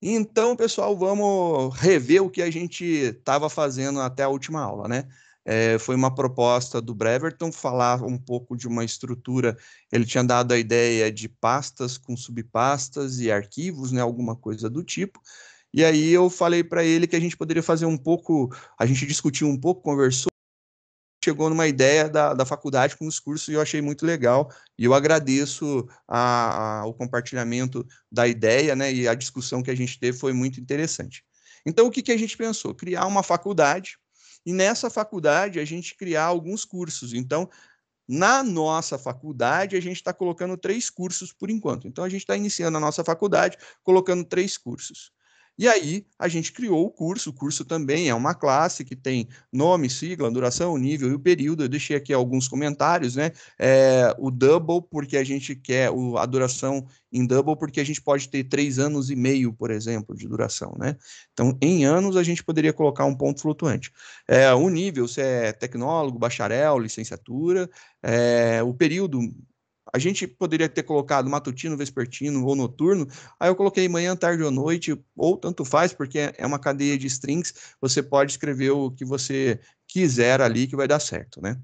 Então, pessoal, vamos rever o que a gente estava fazendo até a última aula, né? É, foi uma proposta do Breverton falar um pouco de uma estrutura. Ele tinha dado a ideia de pastas com subpastas e arquivos, né? Alguma coisa do tipo. E aí eu falei para ele que a gente poderia fazer um pouco, a gente discutiu um pouco, conversou chegou numa ideia da, da faculdade com os cursos e eu achei muito legal. E eu agradeço a, a, o compartilhamento da ideia, né? E a discussão que a gente teve foi muito interessante. Então, o que, que a gente pensou? Criar uma faculdade e nessa faculdade a gente criar alguns cursos. Então, na nossa faculdade, a gente está colocando três cursos por enquanto. Então, a gente está iniciando a nossa faculdade colocando três cursos. E aí a gente criou o curso. O curso também é uma classe que tem nome, sigla, duração, nível e o período. Eu deixei aqui alguns comentários, né? É, o double, porque a gente quer o, a duração em double, porque a gente pode ter três anos e meio, por exemplo, de duração, né? Então, em anos a gente poderia colocar um ponto flutuante. É, o nível, se é tecnólogo, bacharel, licenciatura, é, o período a gente poderia ter colocado matutino, vespertino ou noturno. Aí eu coloquei manhã, tarde ou noite, ou tanto faz, porque é uma cadeia de strings. Você pode escrever o que você quiser ali que vai dar certo, né?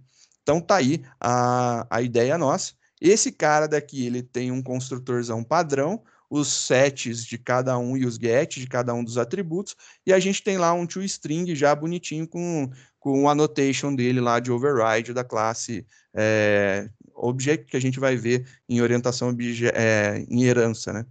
Então tá aí a, a ideia nossa. Esse cara daqui, ele tem um construtorzão padrão, os sets de cada um e os gets de cada um dos atributos, e a gente tem lá um toString já bonitinho com, com o annotation dele lá de override da classe é, objeto que a gente vai ver em orientação é, em herança, né?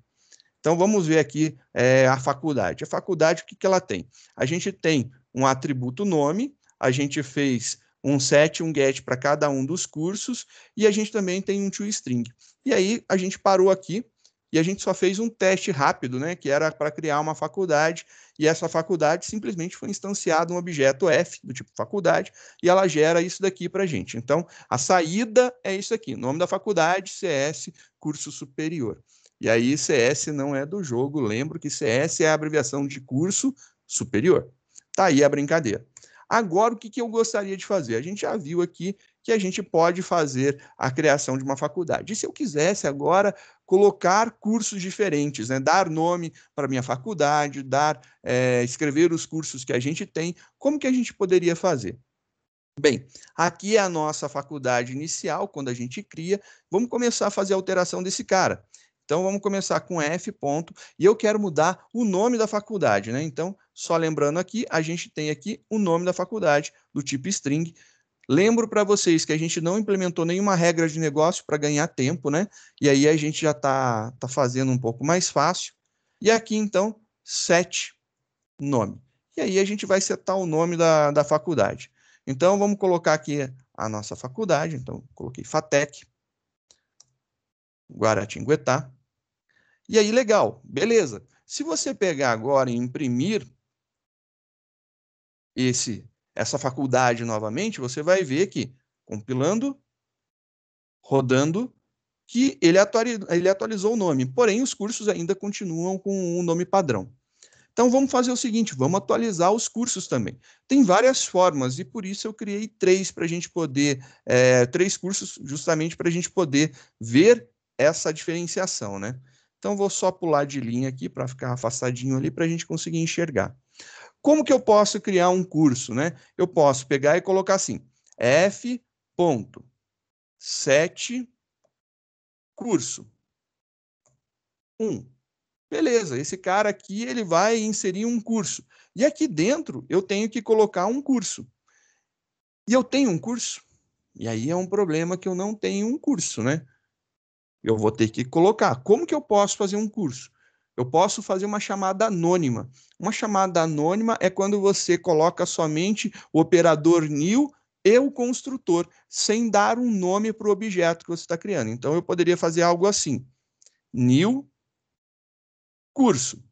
Então, vamos ver aqui é, a faculdade. A faculdade, o que, que ela tem? A gente tem um atributo nome, a gente fez um set, um get para cada um dos cursos, e a gente também tem um toString. E aí, a gente parou aqui e a gente só fez um teste rápido, né, que era para criar uma faculdade, e essa faculdade simplesmente foi instanciada um objeto F, do tipo faculdade, e ela gera isso daqui para a gente. Então, a saída é isso aqui, nome da faculdade, CS, curso superior. E aí, CS não é do jogo, lembro que CS é a abreviação de curso superior. Tá aí a brincadeira. Agora, o que, que eu gostaria de fazer? A gente já viu aqui que a gente pode fazer a criação de uma faculdade. E se eu quisesse agora colocar cursos diferentes, né? dar nome para minha faculdade, dar é, escrever os cursos que a gente tem, como que a gente poderia fazer? Bem, aqui é a nossa faculdade inicial, quando a gente cria, vamos começar a fazer a alteração desse cara. Então vamos começar com F ponto e eu quero mudar o nome da faculdade, né? Então, só lembrando aqui, a gente tem aqui o nome da faculdade do tipo string Lembro para vocês que a gente não implementou nenhuma regra de negócio para ganhar tempo, né? E aí a gente já está tá fazendo um pouco mais fácil. E aqui, então, sete nome. E aí a gente vai setar o nome da, da faculdade. Então, vamos colocar aqui a nossa faculdade. Então, coloquei FATEC, Guaratinguetá. E aí, legal, beleza. Se você pegar agora e imprimir esse essa faculdade novamente, você vai ver que compilando, rodando, que ele, ele atualizou o nome. Porém, os cursos ainda continuam com o um nome padrão. Então vamos fazer o seguinte, vamos atualizar os cursos também. Tem várias formas e por isso eu criei três para a gente poder, é, três cursos justamente para a gente poder ver essa diferenciação, né? Então vou só pular de linha aqui para ficar afastadinho ali para a gente conseguir enxergar. Como que eu posso criar um curso, né? Eu posso pegar e colocar assim: F ponto 7 curso 1. Um. Beleza, esse cara aqui ele vai inserir um curso. E aqui dentro eu tenho que colocar um curso. E eu tenho um curso. E aí é um problema que eu não tenho um curso, né? Eu vou ter que colocar. Como que eu posso fazer um curso? Eu posso fazer uma chamada anônima. Uma chamada anônima é quando você coloca somente o operador new e o construtor, sem dar um nome para o objeto que você está criando. Então, eu poderia fazer algo assim: new curso,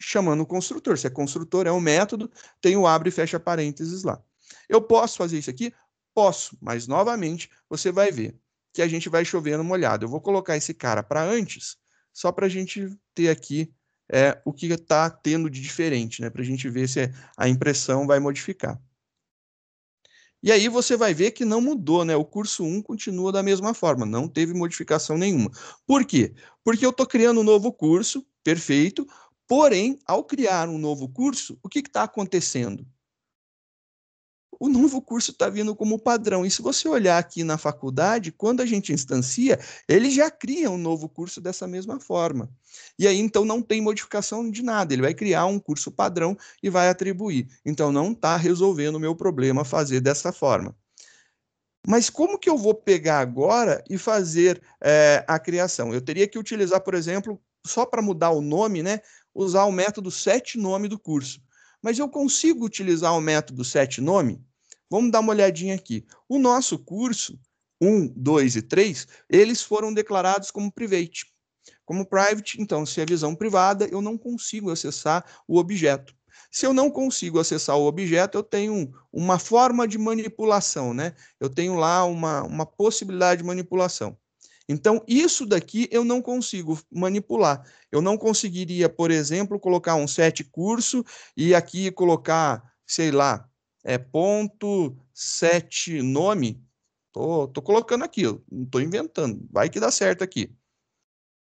chamando o construtor. Se é construtor, é um método, tem o abre e fecha parênteses lá. Eu posso fazer isso aqui? Posso, mas novamente você vai ver que a gente vai chover molhado. Eu vou colocar esse cara para antes só para a gente ter aqui é, o que está tendo de diferente, né? para a gente ver se é, a impressão vai modificar. E aí você vai ver que não mudou, né? O curso 1 continua da mesma forma, não teve modificação nenhuma. Por quê? Porque eu estou criando um novo curso, perfeito, porém, ao criar um novo curso, o que está acontecendo? o novo curso está vindo como padrão. E se você olhar aqui na faculdade, quando a gente instancia, ele já cria um novo curso dessa mesma forma. E aí, então, não tem modificação de nada. Ele vai criar um curso padrão e vai atribuir. Então, não está resolvendo o meu problema fazer dessa forma. Mas como que eu vou pegar agora e fazer é, a criação? Eu teria que utilizar, por exemplo, só para mudar o nome, né? Usar o método sete nome do curso. Mas eu consigo utilizar o método sete nome? Vamos dar uma olhadinha aqui. O nosso curso 1, 2 e 3, eles foram declarados como private. Como private, então, se é visão privada, eu não consigo acessar o objeto. Se eu não consigo acessar o objeto, eu tenho uma forma de manipulação, né? Eu tenho lá uma, uma possibilidade de manipulação. Então, isso daqui eu não consigo manipular. Eu não conseguiria, por exemplo, colocar um set curso e aqui colocar, sei lá, é ponto set nome. Tô, tô colocando aqui, não estou inventando. Vai que dá certo aqui.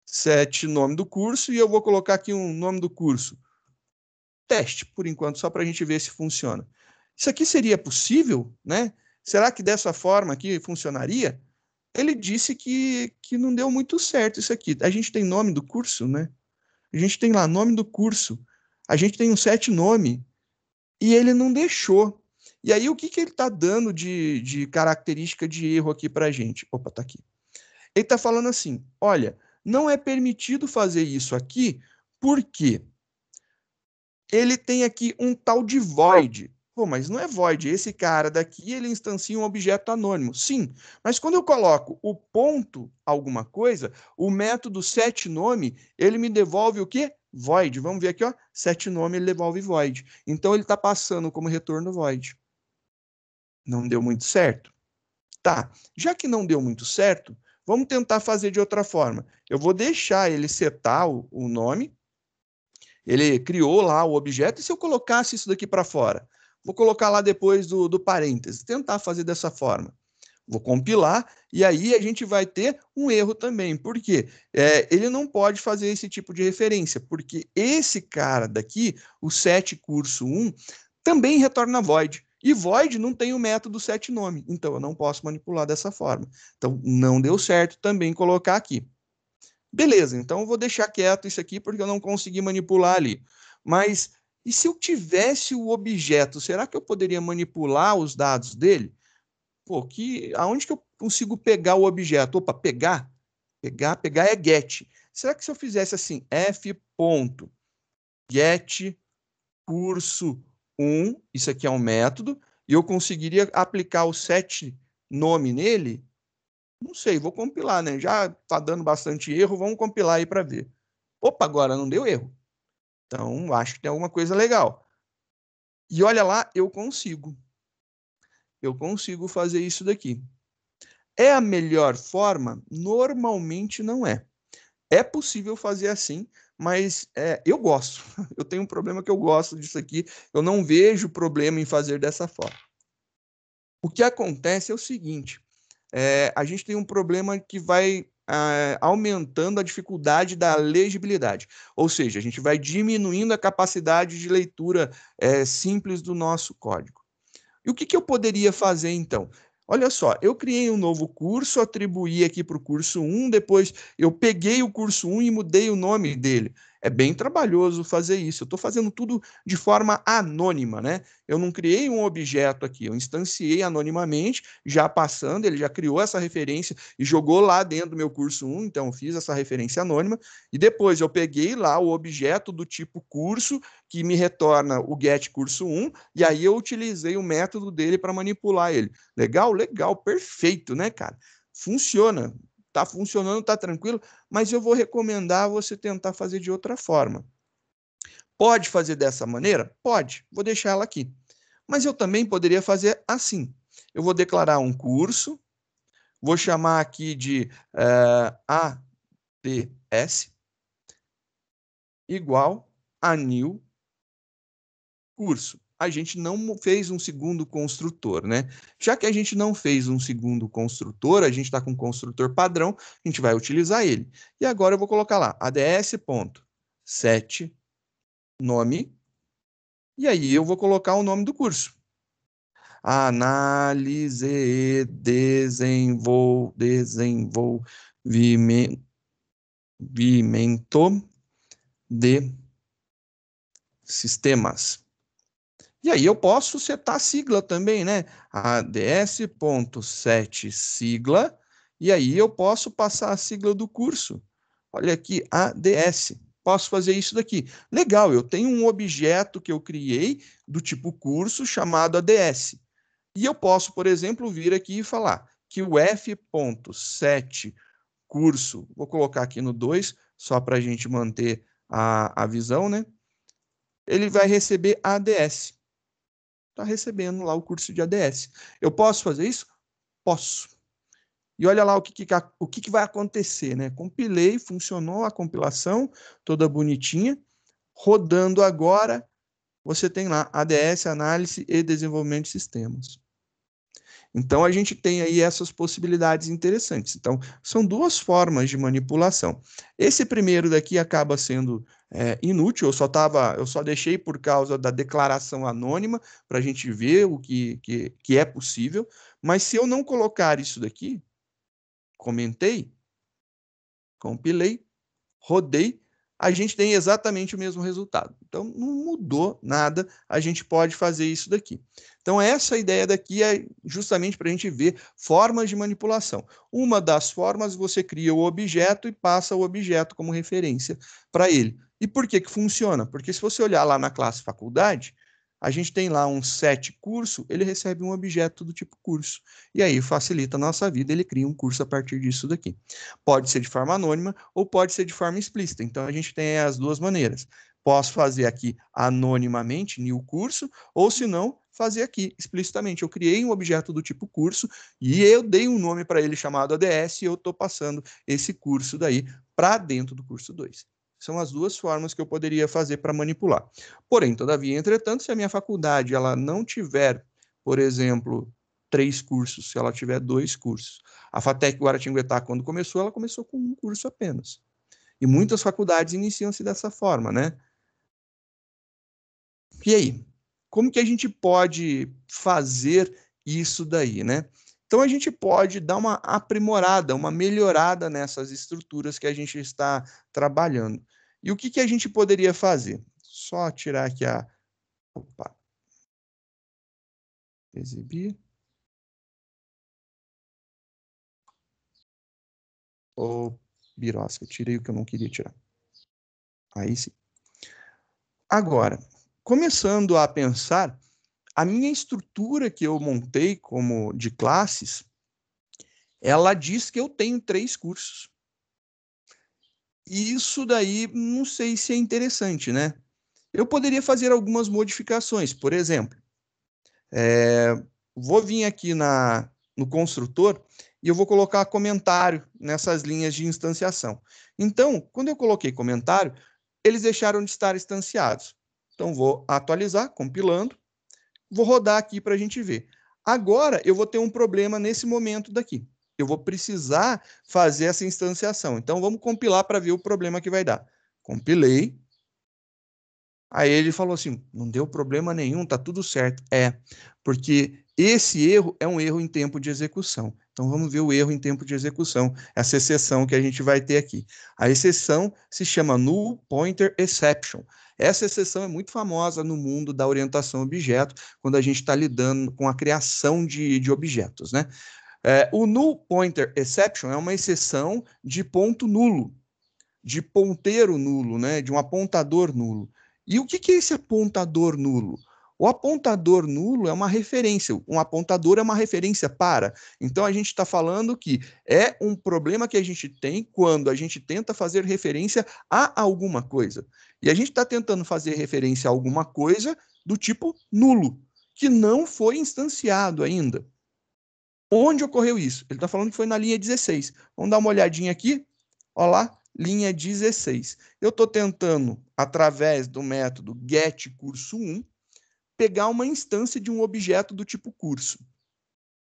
Set nome do curso e eu vou colocar aqui um nome do curso. Teste, por enquanto, só para a gente ver se funciona. Isso aqui seria possível, né? Será que dessa forma aqui funcionaria? ele disse que, que não deu muito certo isso aqui. A gente tem nome do curso, né? A gente tem lá nome do curso. A gente tem um sete nome. E ele não deixou. E aí, o que, que ele está dando de, de característica de erro aqui para a gente? Opa, tá aqui. Ele está falando assim: olha, não é permitido fazer isso aqui, porque ele tem aqui um tal de void. Pô, mas não é void. Esse cara daqui, ele instancia um objeto anônimo. Sim, mas quando eu coloco o ponto alguma coisa, o método set nome, ele me devolve o quê? Void. Vamos ver aqui, ó. Set nome, ele devolve void. Então, ele está passando como retorno void. Não deu muito certo? Tá. Já que não deu muito certo, vamos tentar fazer de outra forma. Eu vou deixar ele setar o, o nome. Ele criou lá o objeto. E se eu colocasse isso daqui para fora? Vou colocar lá depois do, do parêntese, tentar fazer dessa forma. Vou compilar e aí a gente vai ter um erro também, porque é, ele não pode fazer esse tipo de referência, porque esse cara daqui, o set curso 1, também retorna void. E void não tem o método set nome, então eu não posso manipular dessa forma. Então não deu certo também colocar aqui. Beleza, então eu vou deixar quieto isso aqui porque eu não consegui manipular ali. Mas e se eu tivesse o objeto, será que eu poderia manipular os dados dele? Pô, que, aonde que eu consigo pegar o objeto? Opa, pegar? Pegar, pegar é get. Será que se eu fizesse assim, f ponto, get curso 1, isso aqui é um método, e eu conseguiria aplicar o set nome nele? Não sei, vou compilar, né? Já está dando bastante erro, vamos compilar aí para ver. Opa, agora não deu erro. Então, acho que tem alguma coisa legal. E olha lá, eu consigo. Eu consigo fazer isso daqui. É a melhor forma? Normalmente não é. É possível fazer assim, mas é, eu gosto. Eu tenho um problema que eu gosto disso aqui. Eu não vejo problema em fazer dessa forma. O que acontece é o seguinte: é, a gente tem um problema que vai eh, aumentando a dificuldade da legibilidade. Ou seja, a gente vai diminuindo a capacidade de leitura é, simples do nosso código. E o que, que eu poderia fazer então? Olha só, eu criei um novo curso, atribuí aqui para o curso 1, depois eu peguei o curso 1 e mudei o nome dele é bem trabalhoso fazer isso. Eu estou fazendo tudo de forma anônima, né? Eu não criei um objeto aqui, eu instanciei anonimamente, já passando, ele já criou essa referência e jogou lá dentro do meu curso 1, então eu fiz essa referência anônima, e depois eu peguei lá o objeto do tipo curso, que me retorna o get curso 1, e aí eu utilizei o método dele para manipular ele. Legal? Legal, perfeito, né, cara? Funciona, está funcionando, está tranquilo, mas eu vou recomendar você tentar fazer de outra forma. Pode fazer dessa maneira? Pode, vou deixar ela aqui. Mas eu também poderia fazer assim. Eu vou declarar um curso, vou chamar aqui de uh, eh, ATS igual a new curso a gente não fez um segundo construtor, né? Já que a gente não fez um segundo construtor, a gente está com um construtor padrão, a gente vai utilizar ele. E agora eu vou colocar lá, ads.set, nome, e aí eu vou colocar o nome do curso. Análise e desenvol, desenvolvimento de sistemas. E aí eu posso setar a sigla também, né? ADS.7 sigla, e aí eu posso passar a sigla do curso. Olha aqui, ADS. Posso fazer isso daqui. Legal, eu tenho um objeto que eu criei do tipo curso chamado ADS. E eu posso, por exemplo, vir aqui e falar que o F.7 curso, vou colocar aqui no 2, só para a gente manter a, a visão, né? Ele vai receber ADS está recebendo lá o curso de ADS. Eu posso fazer isso? Posso. E olha lá o que, que o que, que, vai acontecer, né? Compilei, funcionou a compilação, toda bonitinha. Rodando agora, você tem lá ADS, análise e desenvolvimento de sistemas. Então a gente tem aí essas possibilidades interessantes. Então são duas formas de manipulação. Esse primeiro daqui acaba sendo é, inútil. Eu só tava, eu só deixei por causa da declaração anônima para a gente ver o que, que, que é possível. Mas se eu não colocar isso daqui, comentei, compilei, rodei, a gente tem exatamente o mesmo resultado. Então, não mudou nada, a gente pode fazer isso daqui. Então, essa ideia daqui é justamente para a gente ver formas de manipulação. Uma das formas, você cria o objeto e passa o objeto como referência para ele. E por que, que funciona? Porque se você olhar lá na classe faculdade, a gente tem lá um set curso, ele recebe um objeto do tipo curso. E aí facilita a nossa vida, ele cria um curso a partir disso daqui. Pode ser de forma anônima ou pode ser de forma explícita. Então a gente tem as duas maneiras. Posso fazer aqui anonimamente, new curso, ou se não, fazer aqui explicitamente. Eu criei um objeto do tipo curso e eu dei um nome para ele chamado ADS e eu estou passando esse curso daí para dentro do curso 2. São as duas formas que eu poderia fazer para manipular. Porém, todavia, entretanto, se a minha faculdade ela não tiver, por exemplo, três cursos, se ela tiver dois cursos. A FATEC Guaratinguetá, quando começou, ela começou com um curso apenas. E muitas faculdades iniciam-se dessa forma, né? E aí, como que a gente pode fazer isso daí, né? Então a gente pode dar uma aprimorada, uma melhorada nessas estruturas que a gente está trabalhando. E o que, que a gente poderia fazer? Só tirar aqui a. Opa. Exibir. Ô, oh, birosca, tirei o que eu não queria tirar. Aí sim. Agora, começando a pensar a minha estrutura que eu montei como de classes, ela diz que eu tenho três cursos. E isso daí não sei se é interessante, né? Eu poderia fazer algumas modificações, por exemplo, é, vou vir aqui na, no construtor e eu vou colocar comentário nessas linhas de instanciação. Então, quando eu coloquei comentário, eles deixaram de estar instanciados. Então vou atualizar, compilando. Vou rodar aqui para a gente ver. Agora eu vou ter um problema nesse momento daqui. Eu vou precisar fazer essa instanciação. Então vamos compilar para ver o problema que vai dar. Compilei. Aí ele falou assim: não deu problema nenhum, tá tudo certo. É, porque esse erro é um erro em tempo de execução. Então vamos ver o erro em tempo de execução, essa exceção que a gente vai ter aqui. A exceção se chama null pointer exception. Essa exceção é muito famosa no mundo da orientação objeto, quando a gente está lidando com a criação de, de objetos. Né? É, o null pointer exception é uma exceção de ponto nulo, de ponteiro nulo, né? de um apontador nulo. E o que, que é esse apontador nulo? O apontador nulo é uma referência. Um apontador é uma referência para. Então a gente está falando que é um problema que a gente tem quando a gente tenta fazer referência a alguma coisa. E a gente está tentando fazer referência a alguma coisa do tipo nulo, que não foi instanciado ainda. Onde ocorreu isso? Ele está falando que foi na linha 16. Vamos dar uma olhadinha aqui. Olha lá, linha 16. Eu estou tentando, através do método get curso 1, pegar uma instância de um objeto do tipo curso.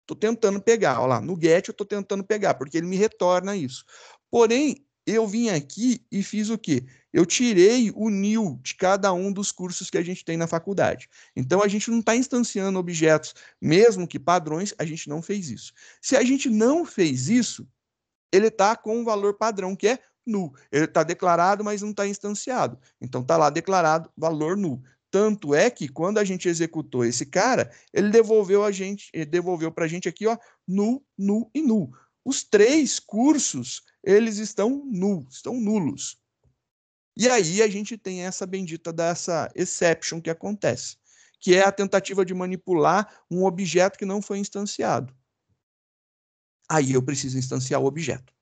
Estou tentando pegar, olha lá, no get eu estou tentando pegar, porque ele me retorna isso. Porém, eu vim aqui e fiz o quê? Eu tirei o new de cada um dos cursos que a gente tem na faculdade. Então, a gente não está instanciando objetos, mesmo que padrões, a gente não fez isso. Se a gente não fez isso, ele está com o valor padrão, que é nu. Ele está declarado, mas não está instanciado. Então, está lá declarado valor nu. Tanto é que quando a gente executou esse cara, ele devolveu a gente, devolveu para a gente aqui, ó, nu, nu e nu. Os três cursos eles estão nulos, estão nulos. E aí a gente tem essa bendita dessa exception que acontece, que é a tentativa de manipular um objeto que não foi instanciado. Aí eu preciso instanciar o objeto.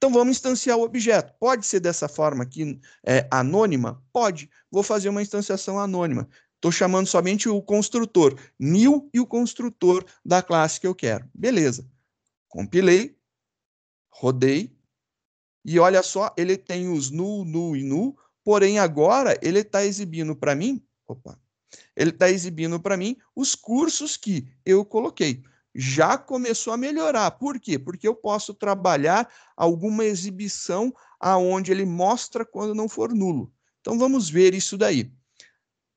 Então vamos instanciar o objeto. Pode ser dessa forma aqui, é, anônima? Pode. Vou fazer uma instanciação anônima. Estou chamando somente o construtor, new e o construtor da classe que eu quero. Beleza. Compilei, rodei, e olha só, ele tem os null, null e null, porém agora ele está exibindo para mim, opa, ele está exibindo para mim os cursos que eu coloquei já começou a melhorar. Por quê? Porque eu posso trabalhar alguma exibição aonde ele mostra quando não for nulo. Então vamos ver isso daí.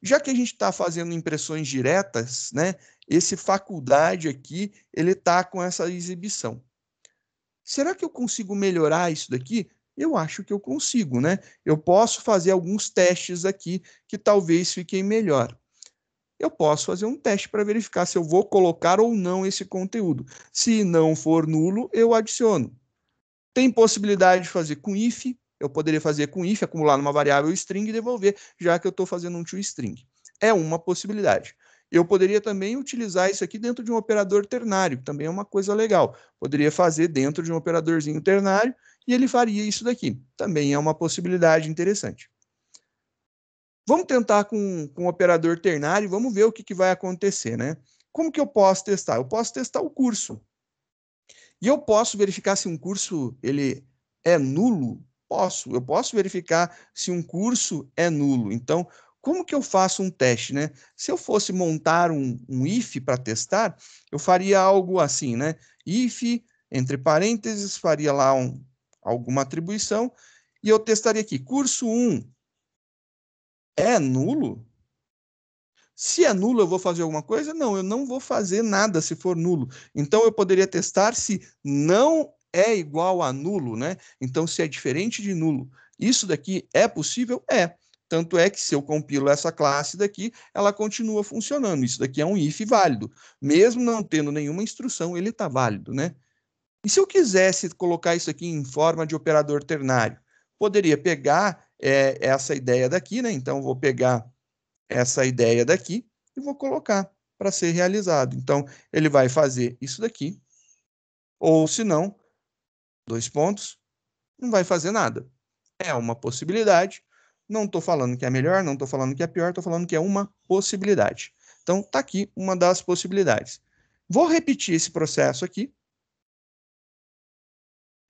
Já que a gente está fazendo impressões diretas, né, esse faculdade aqui ele está com essa exibição. Será que eu consigo melhorar isso daqui? Eu acho que eu consigo, né? Eu posso fazer alguns testes aqui que talvez fiquem melhor eu posso fazer um teste para verificar se eu vou colocar ou não esse conteúdo. Se não for nulo, eu adiciono. Tem possibilidade de fazer com if, eu poderia fazer com if, acumular numa variável string e devolver, já que eu estou fazendo um toString. É uma possibilidade. Eu poderia também utilizar isso aqui dentro de um operador ternário, também é uma coisa legal. Poderia fazer dentro de um operadorzinho ternário e ele faria isso daqui. Também é uma possibilidade interessante. Vamos tentar com, com um operador ternário, vamos ver o que, que vai acontecer, né? Como que eu posso testar? Eu posso testar o curso. E eu posso verificar se um curso ele é nulo? Posso. Eu posso verificar se um curso é nulo. Então, como que eu faço um teste, né? Se eu fosse montar um, um if para testar, eu faria algo assim, né? If, entre parênteses, faria lá um, alguma atribuição, e eu testaria aqui, curso 1, é nulo? Se é nulo, eu vou fazer alguma coisa? Não, eu não vou fazer nada se for nulo. Então, eu poderia testar se não é igual a nulo, né? Então, se é diferente de nulo, isso daqui é possível? É. Tanto é que se eu compilo essa classe daqui, ela continua funcionando. Isso daqui é um if válido. Mesmo não tendo nenhuma instrução, ele está válido, né? E se eu quisesse colocar isso aqui em forma de operador ternário? Poderia pegar é essa ideia daqui, né? Então vou pegar essa ideia daqui e vou colocar para ser realizado. Então ele vai fazer isso daqui, ou se não, dois pontos, não vai fazer nada. É uma possibilidade. Não estou falando que é melhor, não estou falando que é pior, estou falando que é uma possibilidade. Então está aqui uma das possibilidades. Vou repetir esse processo aqui.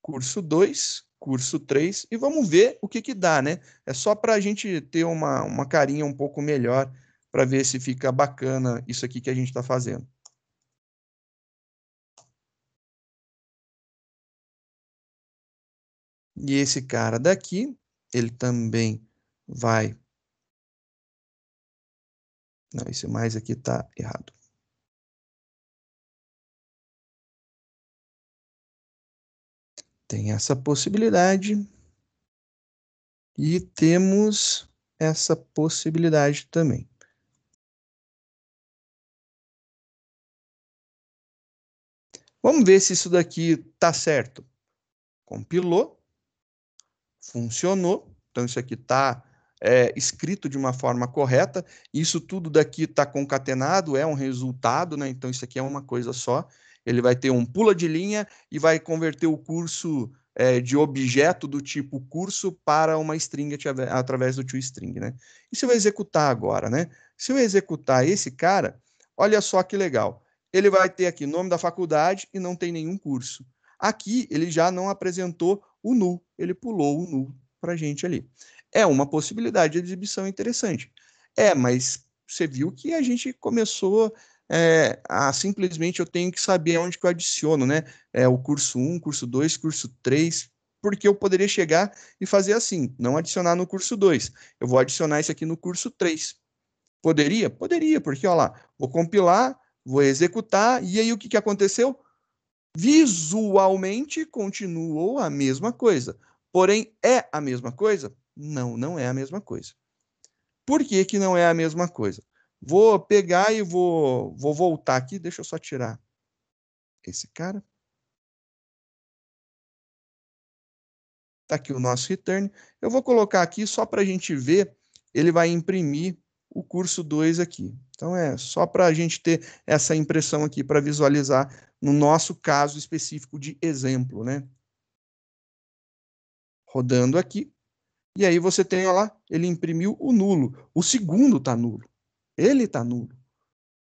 Curso 2, curso 3 e vamos ver o que, que dá, né? É só para a gente ter uma, uma carinha um pouco melhor para ver se fica bacana isso aqui que a gente está fazendo. E esse cara daqui, ele também vai. Não, esse mais aqui está errado. tem essa possibilidade e temos essa possibilidade também. Vamos ver se isso daqui tá certo. Compilou, funcionou. Então isso aqui tá é, escrito de uma forma correta. Isso tudo daqui está concatenado, é um resultado, né? Então isso aqui é uma coisa só. Ele vai ter um pula de linha e vai converter o curso é, de objeto do tipo curso para uma string através do toString, né? E se eu executar agora, né? Se eu executar esse cara, olha só que legal. Ele vai ter aqui nome da faculdade e não tem nenhum curso. Aqui ele já não apresentou o null, ele pulou o null para gente ali. É uma possibilidade de exibição interessante. É, mas você viu que a gente começou é, ah, simplesmente eu tenho que saber onde que eu adiciono, né? É, o curso 1, curso 2, curso 3, porque eu poderia chegar e fazer assim, não adicionar no curso 2, eu vou adicionar isso aqui no curso 3. Poderia? Poderia, porque, olha lá, vou compilar, vou executar, e aí o que, que aconteceu? Visualmente continuou a mesma coisa. Porém, é a mesma coisa? Não, não é a mesma coisa. Por que, que não é a mesma coisa? Vou pegar e vou, vou voltar aqui. Deixa eu só tirar esse cara. Está aqui o nosso return. Eu vou colocar aqui só para a gente ver. Ele vai imprimir o curso 2 aqui. Então é só para a gente ter essa impressão aqui para visualizar no nosso caso específico de exemplo, né? Rodando aqui. E aí você tem, olha lá, ele imprimiu o nulo. O segundo está nulo. Ele está nulo.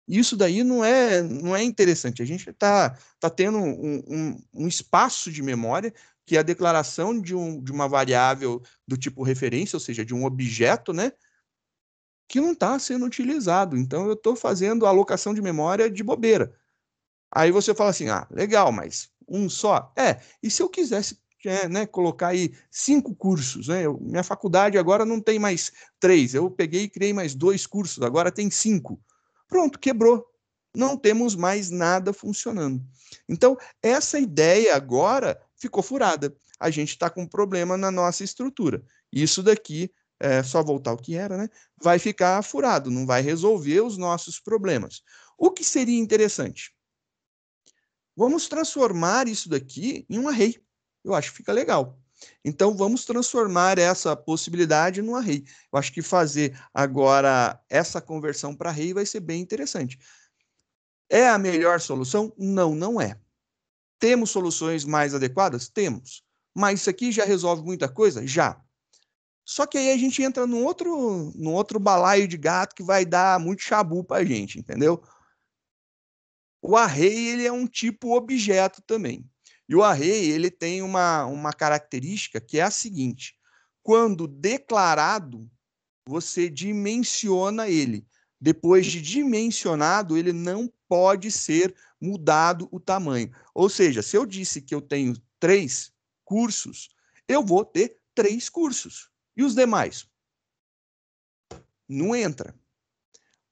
Isso daí não é, não é interessante. A gente está tá tendo um, um, um espaço de memória que a declaração de, um, de uma variável do tipo referência, ou seja, de um objeto, né? Que não está sendo utilizado. Então eu estou fazendo alocação de memória de bobeira. Aí você fala assim: ah, legal, mas um só? É, e se eu quisesse é, né, colocar aí cinco cursos. Né? Eu, minha faculdade agora não tem mais três, eu peguei e criei mais dois cursos, agora tem cinco. Pronto, quebrou. Não temos mais nada funcionando. Então, essa ideia agora ficou furada. A gente está com um problema na nossa estrutura. Isso daqui, é, só voltar ao que era, né? Vai ficar furado, não vai resolver os nossos problemas. O que seria interessante? Vamos transformar isso daqui em um array eu acho que fica legal. Então vamos transformar essa possibilidade numa REI. Eu acho que fazer agora essa conversão para REI vai ser bem interessante. É a melhor solução? Não, não é. Temos soluções mais adequadas? Temos. Mas isso aqui já resolve muita coisa? Já. Só que aí a gente entra num outro, num outro balaio de gato que vai dar muito chabu para a gente, entendeu? O array ele é um tipo objeto também. E o array ele tem uma, uma característica que é a seguinte: quando declarado, você dimensiona ele. Depois de dimensionado, ele não pode ser mudado o tamanho. Ou seja, se eu disse que eu tenho três cursos, eu vou ter três cursos. E os demais? Não entra.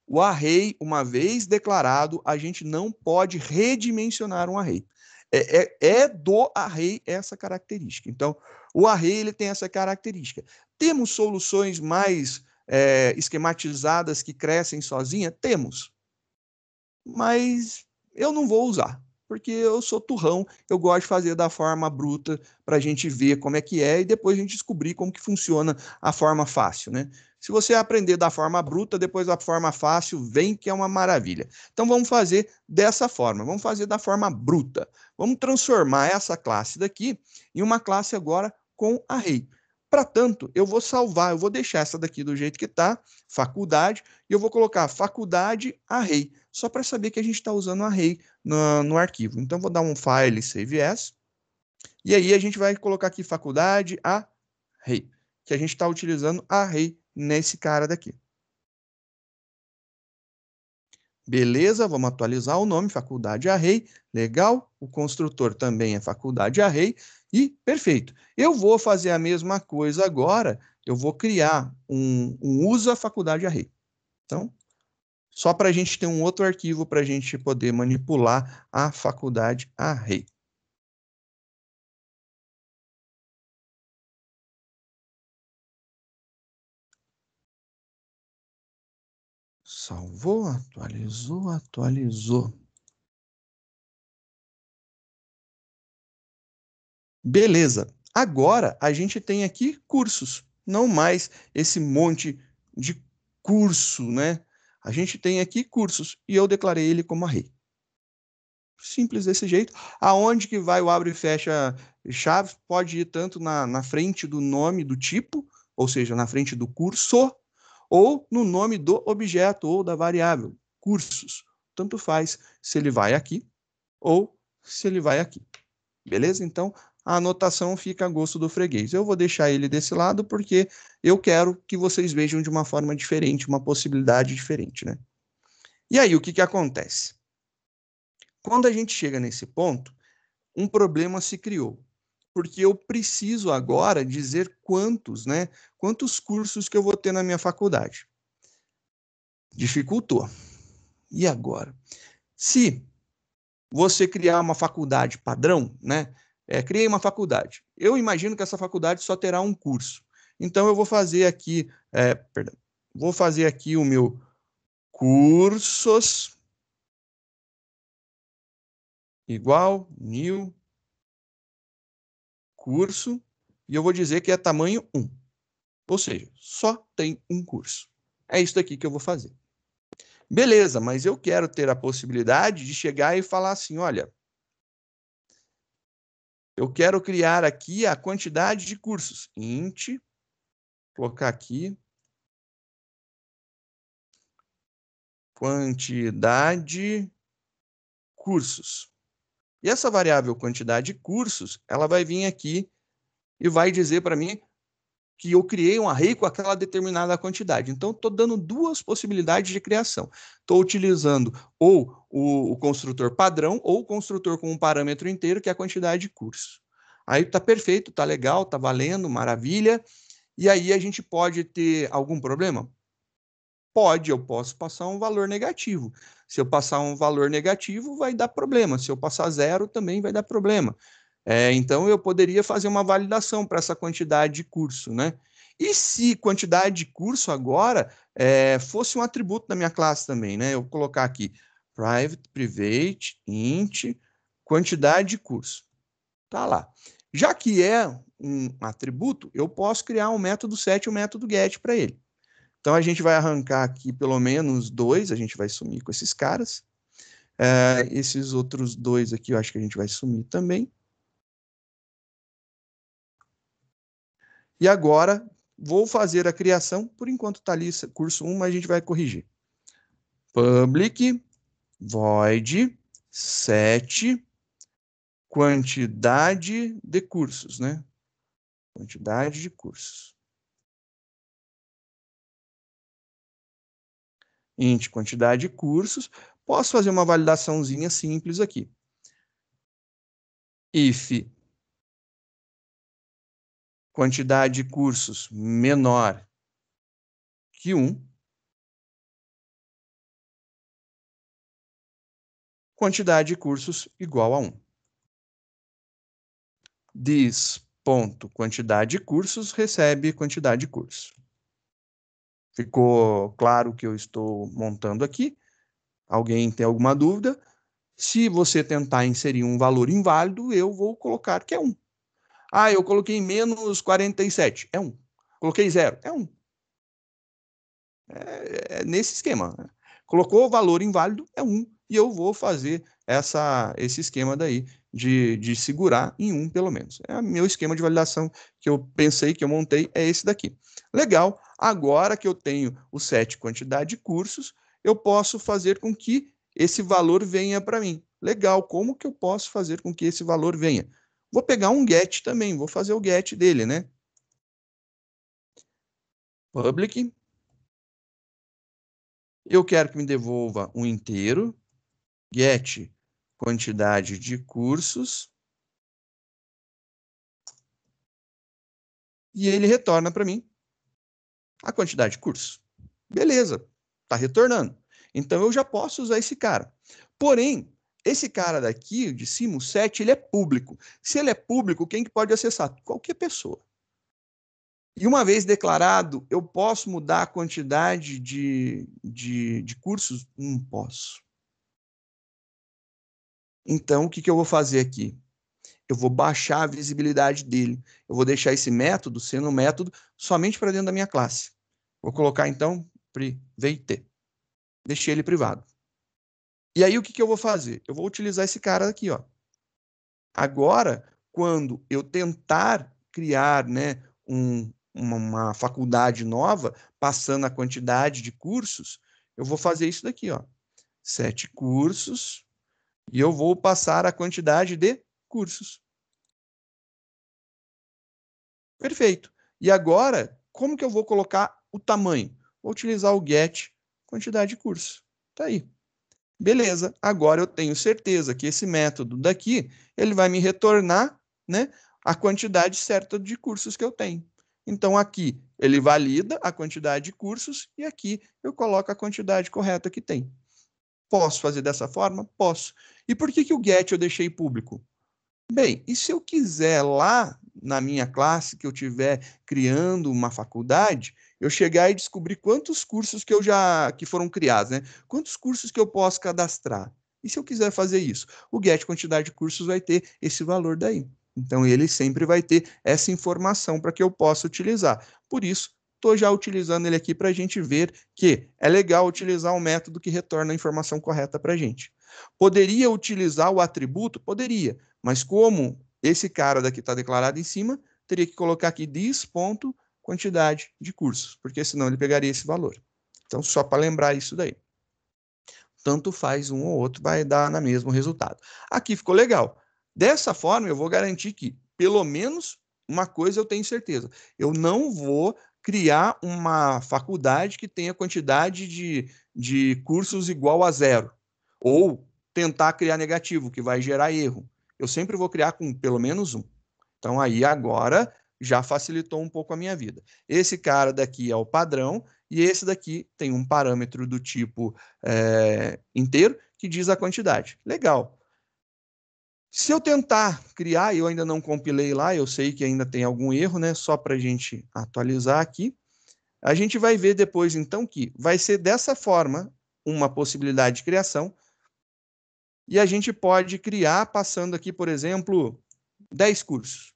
O array, uma vez declarado, a gente não pode redimensionar um array é, é, é do array essa característica. Então, o array ele tem essa característica. Temos soluções mais é, esquematizadas que crescem sozinha? Temos. Mas eu não vou usar, porque eu sou turrão, eu gosto de fazer da forma bruta para a gente ver como é que é e depois a gente descobrir como que funciona a forma fácil, né? Se você aprender da forma bruta, depois da forma fácil, vem que é uma maravilha. Então vamos fazer dessa forma, vamos fazer da forma bruta. Vamos transformar essa classe daqui em uma classe agora com array. Para tanto, eu vou salvar, eu vou deixar essa daqui do jeito que está, faculdade, e eu vou colocar faculdade array, só para saber que a gente está usando array no, no arquivo. Então, vou dar um file save as, e aí a gente vai colocar aqui faculdade array, que a gente está utilizando array nesse cara daqui. Beleza, vamos atualizar o nome, faculdade array, legal. O construtor também é faculdade array e perfeito. Eu vou fazer a mesma coisa agora, eu vou criar um, um usa faculdade array. Então, só para a gente ter um outro arquivo para a gente poder manipular a faculdade array. Salvou, atualizou, atualizou. Beleza. Agora a gente tem aqui cursos, não mais esse monte de curso, né? A gente tem aqui cursos e eu declarei ele como array. Simples desse jeito. Aonde que vai o abre e fecha chave? Pode ir tanto na, na frente do nome do tipo, ou seja, na frente do curso, ou no nome do objeto ou da variável, cursos. Tanto faz se ele vai aqui ou se ele vai aqui. Beleza? Então, a anotação fica a gosto do freguês. Eu vou deixar ele desse lado porque eu quero que vocês vejam de uma forma diferente, uma possibilidade diferente, né? E aí, o que, que acontece? Quando a gente chega nesse ponto, um problema se criou porque eu preciso agora dizer quantos, né? Quantos cursos que eu vou ter na minha faculdade. Dificultou. E agora? Se você criar uma faculdade padrão, né? É, criei uma faculdade. Eu imagino que essa faculdade só terá um curso. Então eu vou fazer aqui, é, perdão, vou fazer aqui o meu cursos igual new curso e eu vou dizer que é tamanho 1. Ou seja, só tem um curso. É isso aqui que eu vou fazer. Beleza, mas eu quero ter a possibilidade de chegar e falar assim, olha, eu quero criar aqui a quantidade de cursos. Int, colocar aqui, quantidade cursos. E essa variável quantidade de cursos, ela vai vir aqui e vai dizer para mim que eu criei um array com aquela determinada quantidade. Então, estou dando duas possibilidades de criação. Estou utilizando ou o, o, construtor padrão ou o construtor com um parâmetro inteiro, que é a quantidade de curso. Aí está perfeito, está legal, está valendo, maravilha. E aí a gente pode ter algum problema? Pode, eu posso passar um valor negativo. Se eu passar um valor negativo, vai dar problema. Se eu passar zero, também vai dar problema. É, então, eu poderia fazer uma validação para essa quantidade de curso, né? E se quantidade de curso agora é, fosse um atributo da minha classe também, né? Eu vou colocar aqui private, private, int, quantidade de curso. Tá lá. Já que é um atributo, eu posso criar um método set e um método get para ele. Então a gente vai arrancar aqui pelo menos dois, a gente vai sumir com esses caras. É, esses outros dois aqui eu acho que a gente vai sumir também. E agora vou fazer a criação, por enquanto está ali curso 1, mas a gente vai corrigir. Public void set quantidade de cursos, né? Quantidade de cursos. int quantidade de cursos, posso fazer uma validaçãozinha simples aqui. If quantidade de cursos menor que 1, quantidade de cursos igual a 1. Diz ponto quantidade de cursos recebe quantidade de cursos. Ficou claro o que eu estou montando aqui? Alguém tem alguma dúvida? Se você tentar inserir um valor inválido, eu vou colocar que é 1. Ah, eu coloquei menos 47, é 1. Coloquei 0, é 1. É, é nesse esquema. Colocou o valor inválido, é 1. E eu vou fazer essa, esse esquema daí de, de segurar em 1, pelo menos. É o meu esquema de validação que eu pensei, que eu montei, é esse daqui. Legal. Legal. Agora que eu tenho o set quantidade de cursos, eu posso fazer com que esse valor venha para mim. Legal, como que eu posso fazer com que esse valor venha? Vou pegar um get também, vou fazer o get dele, né? Public. Eu quero que me devolva um inteiro. Get quantidade de cursos. E ele retorna para mim a quantidade de cursos. Beleza, está retornando. Então eu já posso usar esse cara. Porém, esse cara daqui, de o 7, ele é público. Se ele é público, quem que pode acessar? Qualquer pessoa. E uma vez declarado, eu posso mudar a quantidade de, de, de cursos? Não posso. Então, o que, que eu vou fazer aqui? eu vou baixar a visibilidade dele. Eu vou deixar esse método sendo um método somente para dentro da minha classe. Vou colocar, então, private. Deixei ele privado. E aí, o que, que eu vou fazer? Eu vou utilizar esse cara aqui. Ó. Agora, quando eu tentar criar né, um, uma, uma faculdade nova, passando a quantidade de cursos, eu vou fazer isso daqui. Ó. Sete cursos. E eu vou passar a quantidade de cursos. Perfeito. E agora, como que eu vou colocar o tamanho? Vou utilizar o get quantidade de curso. Tá aí. Beleza, agora eu tenho certeza que esse método daqui, ele vai me retornar, né, a quantidade certa de cursos que eu tenho. Então aqui ele valida a quantidade de cursos e aqui eu coloco a quantidade correta que tem. Posso fazer dessa forma? Posso. E por que, que o get eu deixei público? Bem, e se eu quiser lá na minha classe que eu tiver criando uma faculdade, eu chegar e descobrir quantos cursos que eu já que foram criados, né? Quantos cursos que eu posso cadastrar? E se eu quiser fazer isso, o get quantidade de cursos vai ter esse valor daí. Então ele sempre vai ter essa informação para que eu possa utilizar. Por isso, estou já utilizando ele aqui para a gente ver que é legal utilizar um método que retorna a informação correta para a gente. Poderia utilizar o atributo? Poderia, mas como esse cara daqui está declarado em cima, teria que colocar aqui diz ponto quantidade de cursos, porque senão ele pegaria esse valor. Então, só para lembrar isso daí. Tanto faz um ou outro, vai dar no mesmo resultado. Aqui ficou legal. Dessa forma, eu vou garantir que, pelo menos, uma coisa eu tenho certeza. Eu não vou criar uma faculdade que tenha quantidade de, de cursos igual a zero. Ou tentar criar negativo, que vai gerar erro eu sempre vou criar com pelo menos um. Então aí agora já facilitou um pouco a minha vida. Esse cara daqui é o padrão e esse daqui tem um parâmetro do tipo é, inteiro que diz a quantidade. Legal. Se eu tentar criar, eu ainda não compilei lá, eu sei que ainda tem algum erro, né? Só para a gente atualizar aqui. A gente vai ver depois, então, que vai ser dessa forma uma possibilidade de criação e a gente pode criar, passando aqui, por exemplo, 10 cursos.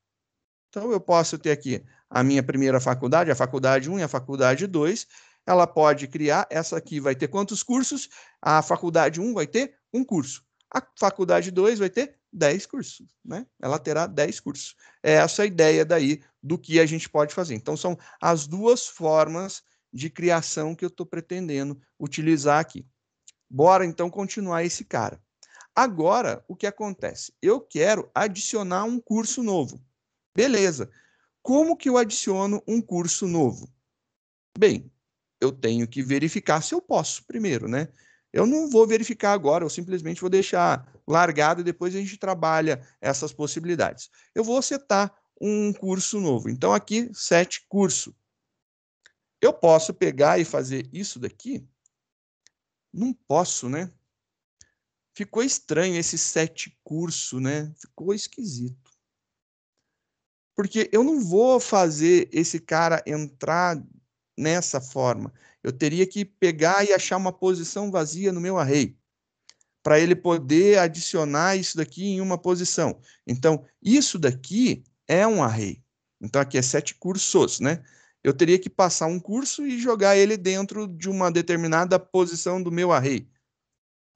Então, eu posso ter aqui a minha primeira faculdade, a faculdade 1 e a faculdade 2. Ela pode criar, essa aqui vai ter quantos cursos? A faculdade 1 vai ter um curso. A faculdade 2 vai ter 10 cursos, né? Ela terá 10 cursos. É essa a ideia daí do que a gente pode fazer. Então, são as duas formas de criação que eu estou pretendendo utilizar aqui. Bora, então, continuar esse cara. Agora, o que acontece? Eu quero adicionar um curso novo. Beleza. Como que eu adiciono um curso novo? Bem, eu tenho que verificar se eu posso primeiro, né? Eu não vou verificar agora, eu simplesmente vou deixar largado e depois a gente trabalha essas possibilidades. Eu vou setar um curso novo. Então, aqui, set curso. Eu posso pegar e fazer isso daqui? Não posso, né? Ficou estranho esse sete curso, né? Ficou esquisito. Porque eu não vou fazer esse cara entrar nessa forma. Eu teria que pegar e achar uma posição vazia no meu array para ele poder adicionar isso daqui em uma posição. Então, isso daqui é um array. Então, aqui é sete cursos, né? Eu teria que passar um curso e jogar ele dentro de uma determinada posição do meu array.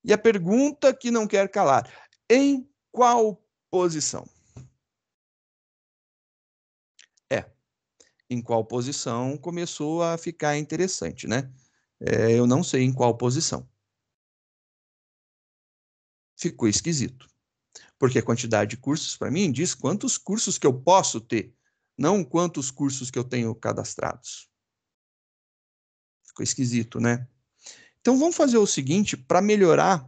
E a pergunta que não quer calar: em qual posição? É, em qual posição começou a ficar interessante, né? É, eu não sei em qual posição. Ficou esquisito. Porque a quantidade de cursos, para mim, diz quantos cursos que eu posso ter, não quantos cursos que eu tenho cadastrados. Ficou esquisito, né? Então vamos fazer o seguinte, para melhorar,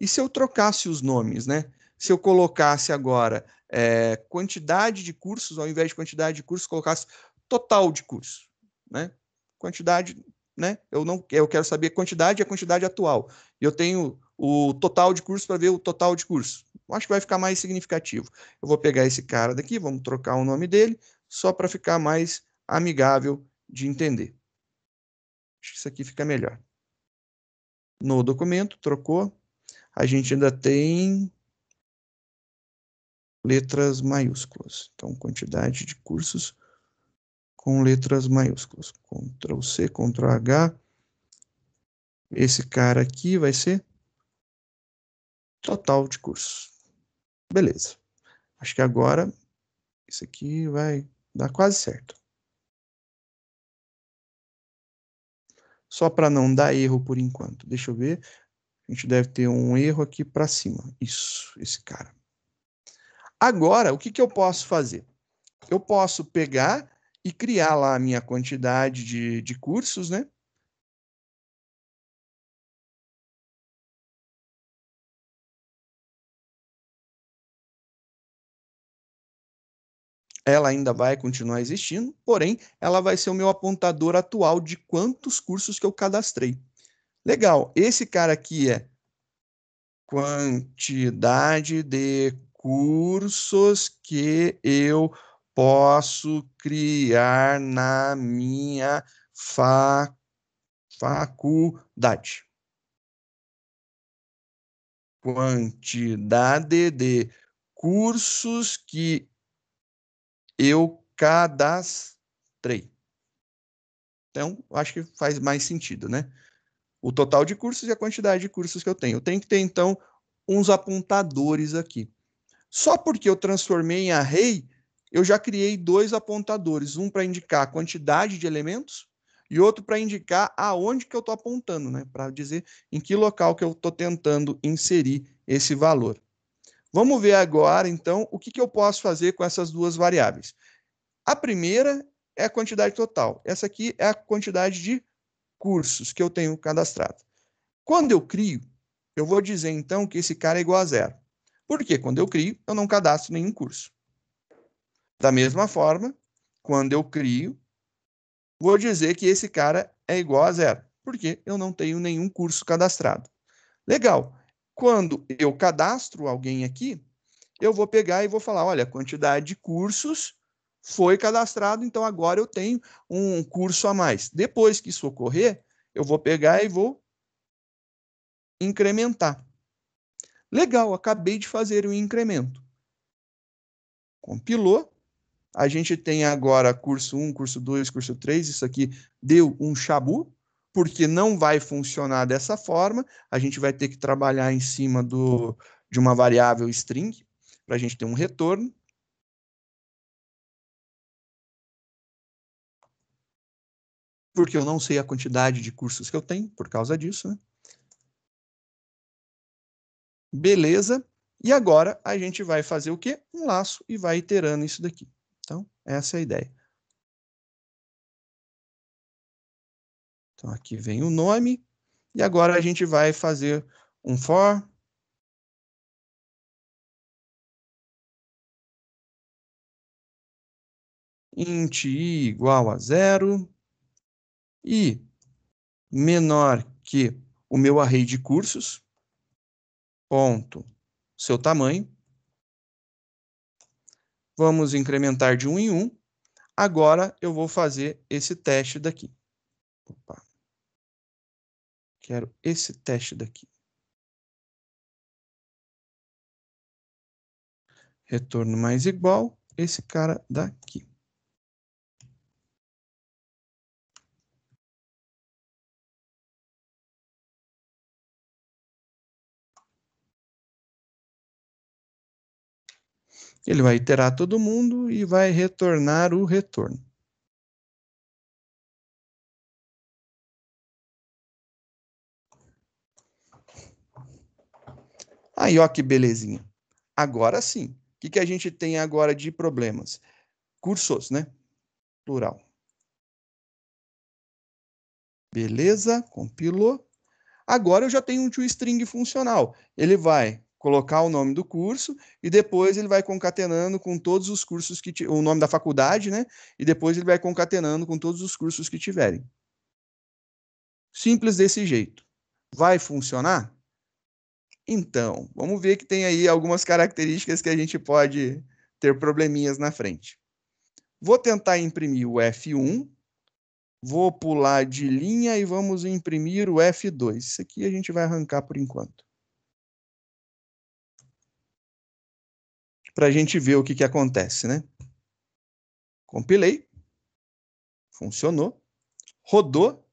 e se eu trocasse os nomes, né? Se eu colocasse agora é, quantidade de cursos, ao invés de quantidade de cursos, colocasse total de cursos, né? Quantidade, né? Eu não, eu quero saber a quantidade e a quantidade atual. Eu tenho o total de cursos para ver o total de cursos. Acho que vai ficar mais significativo. Eu vou pegar esse cara daqui, vamos trocar o nome dele, só para ficar mais amigável de entender. Acho que isso aqui fica melhor no documento, trocou. A gente ainda tem letras maiúsculas. Então, quantidade de cursos com letras maiúsculas. Ctrl C, Ctrl H. Esse cara aqui vai ser total de cursos. Beleza. Acho que agora isso aqui vai dar quase certo. só para não dar erro por enquanto. Deixa eu ver. A gente deve ter um erro aqui para cima. Isso, esse cara. Agora, o que, que eu posso fazer? Eu posso pegar e criar lá a minha quantidade de, de cursos, né? ela ainda vai continuar existindo, porém, ela vai ser o meu apontador atual de quantos cursos que eu cadastrei. Legal, esse cara aqui é quantidade de cursos que eu posso criar na minha fa faculdade. Quantidade de cursos que eu cadastrei. Então, acho que faz mais sentido, né? O total de cursos e a quantidade de cursos que eu tenho. Eu tenho que ter, então, uns apontadores aqui. Só porque eu transformei em array, eu já criei dois apontadores, um para indicar a quantidade de elementos e outro para indicar aonde que eu estou apontando, né? para dizer em que local que eu estou tentando inserir esse valor. Vamos ver agora, então, o que, que eu posso fazer com essas duas variáveis. A primeira é a quantidade total. Essa aqui é a quantidade de cursos que eu tenho cadastrado. Quando eu crio, eu vou dizer então que esse cara é igual a zero. Porque quando eu crio, eu não cadastro nenhum curso. Da mesma forma, quando eu crio, vou dizer que esse cara é igual a zero. Porque eu não tenho nenhum curso cadastrado. Legal. Quando eu cadastro alguém aqui, eu vou pegar e vou falar: olha, a quantidade de cursos foi cadastrado, então agora eu tenho um curso a mais. Depois que isso ocorrer, eu vou pegar e vou incrementar. Legal, acabei de fazer o um incremento. Compilou. A gente tem agora curso 1, curso 2, curso 3. Isso aqui deu um chabu porque não vai funcionar dessa forma. A gente vai ter que trabalhar em cima do, de uma variável string para a gente ter um retorno. Porque eu não sei a quantidade de cursos que eu tenho por causa disso. Né? Beleza. E agora a gente vai fazer o quê? Um laço e vai iterando isso daqui. Então, essa é a ideia. Então, aqui vem o nome. E agora a gente vai fazer um for. int i igual a zero e menor que o meu array de cursos, ponto, seu tamanho. Vamos incrementar de um em Um. Agora eu vou fazer esse teste daqui. Opa. Quero esse teste daqui. Retorno mais igual esse cara daqui. Ele vai iterar todo mundo e vai retornar o retorno. Aí, ó que belezinha. Agora sim. O que, que a gente tem agora de problemas? Cursos, né? Plural. Beleza, compilou. Agora eu já tenho um toString funcional. Ele vai colocar o nome do curso e depois ele vai concatenando com todos os cursos que o nome da faculdade, né? E depois ele vai concatenando com todos os cursos que tiverem. Simples desse jeito. Vai funcionar? Então, vamos ver que tem aí algumas características que a gente pode ter probleminhas na frente. Vou tentar imprimir o F1, vou pular de linha e vamos imprimir o F2. Isso aqui a gente vai arrancar por enquanto. Para a gente ver o que, que acontece, né? Compilei, funcionou, rodou,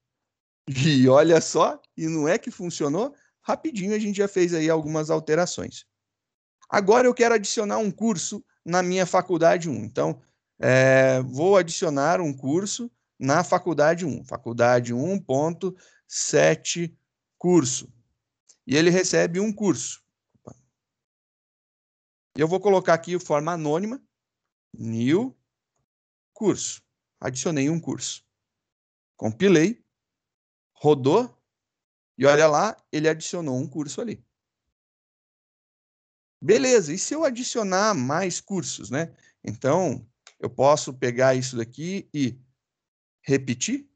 e olha só, e não é que funcionou, rapidinho a gente já fez aí algumas alterações. Agora eu quero adicionar um curso na minha faculdade 1. Então, é, vou adicionar um curso na faculdade 1, faculdade 1.7 curso. E ele recebe um curso. Eu vou colocar aqui forma anônima, new curso. Adicionei um curso. Compilei, rodou, e olha lá, ele adicionou um curso ali. Beleza, e se eu adicionar mais cursos, né? Então, eu posso pegar isso daqui e repetir.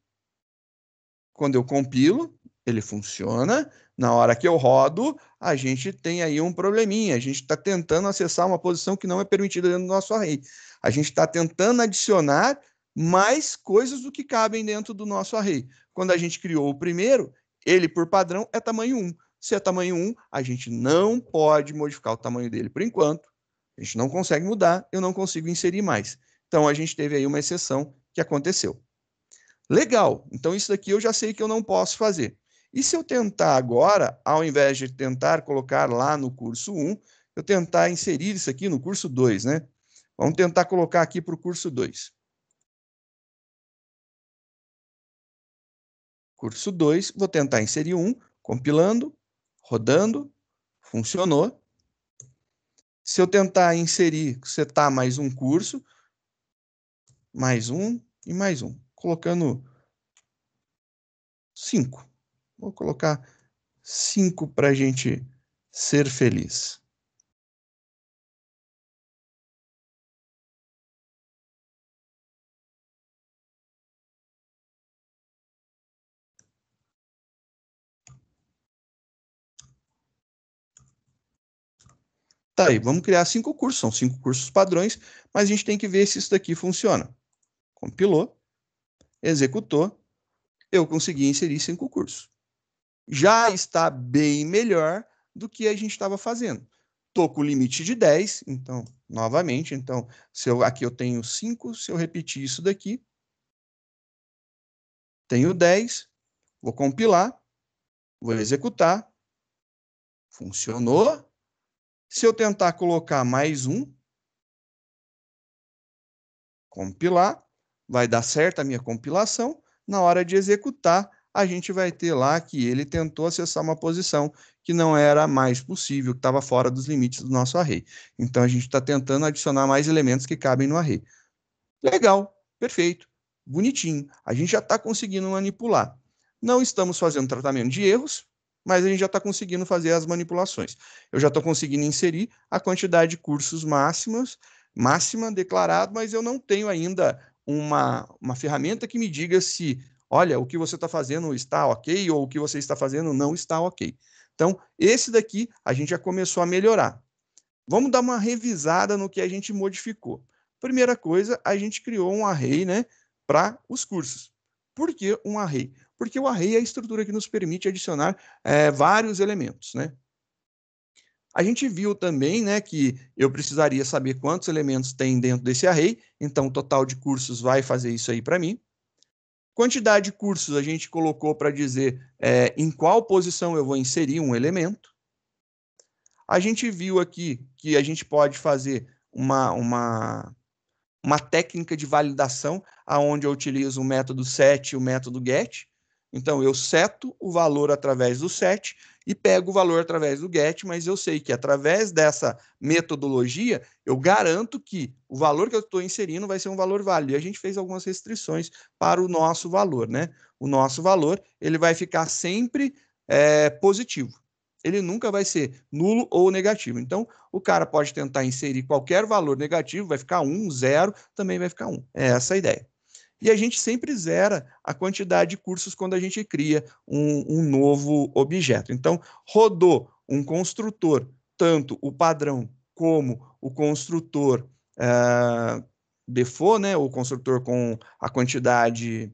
Quando eu compilo, ele funciona. Na hora que eu rodo, a gente tem aí um probleminha. A gente está tentando acessar uma posição que não é permitida dentro do nosso array. A gente está tentando adicionar mais coisas do que cabem dentro do nosso array. Quando a gente criou o primeiro, ele, por padrão, é tamanho 1. Se é tamanho 1, a gente não pode modificar o tamanho dele por enquanto. A gente não consegue mudar, eu não consigo inserir mais. Então, a gente teve aí uma exceção que aconteceu. Legal, então isso daqui eu já sei que eu não posso fazer. E se eu tentar agora, ao invés de tentar colocar lá no curso 1, eu tentar inserir isso aqui no curso 2, né? Vamos tentar colocar aqui para o curso 2. Curso 2, vou tentar inserir um, compilando, rodando, funcionou. Se eu tentar inserir, setar mais um curso, mais um e mais um, colocando 5. Vou colocar 5 para a gente ser feliz. Tá aí, é vamos criar cinco cursos, são cinco cursos padrões, mas a gente tem que ver se isso daqui funciona. Compilou, executou, eu consegui inserir cinco cursos. Já está bem melhor do que a gente estava fazendo. Estou com o limite de 10, então, novamente, então, se eu, aqui eu tenho 5, se eu repetir isso daqui, tenho 10, vou compilar, vou executar, funcionou, se eu tentar colocar mais um, compilar, vai dar certo a minha compilação. Na hora de executar, a gente vai ter lá que ele tentou acessar uma posição que não era mais possível, que estava fora dos limites do nosso array. Então, a gente está tentando adicionar mais elementos que cabem no array. Legal, perfeito, bonitinho. A gente já está conseguindo manipular. Não estamos fazendo tratamento de erros, mas a gente já está conseguindo fazer as manipulações. Eu já estou conseguindo inserir a quantidade de cursos máximos, máxima declarado, mas eu não tenho ainda uma, uma ferramenta que me diga se, olha, o que você está fazendo está ok ou o que você está fazendo não está ok. Então, esse daqui a gente já começou a melhorar. Vamos dar uma revisada no que a gente modificou. Primeira coisa, a gente criou um array né, para os cursos. Por que um array? porque o array é a estrutura que nos permite adicionar é, vários elementos, né? A gente viu também né, que eu precisaria saber quantos elementos tem dentro desse array, então o total de cursos vai fazer isso aí para mim. Quantidade de cursos a gente colocou para dizer é, em qual posição eu vou inserir um elemento. A gente viu aqui que a gente pode fazer uma, uma, uma técnica de validação, aonde eu utilizo o método set e o método get, então, eu seto o valor através do set e pego o valor através do get, mas eu sei que através dessa metodologia, eu garanto que o valor que eu estou inserindo vai ser um valor válido. E a gente fez algumas restrições para o nosso valor, né? O nosso valor, ele vai ficar sempre é, positivo. Ele nunca vai ser nulo ou negativo. Então, o cara pode tentar inserir qualquer valor negativo, vai ficar 1, um, 0, também vai ficar 1. Um. É essa a ideia. E a gente sempre zera a quantidade de cursos quando a gente cria um, um novo objeto. Então, rodou um construtor, tanto o padrão como o construtor uh, default, né, o construtor com a quantidade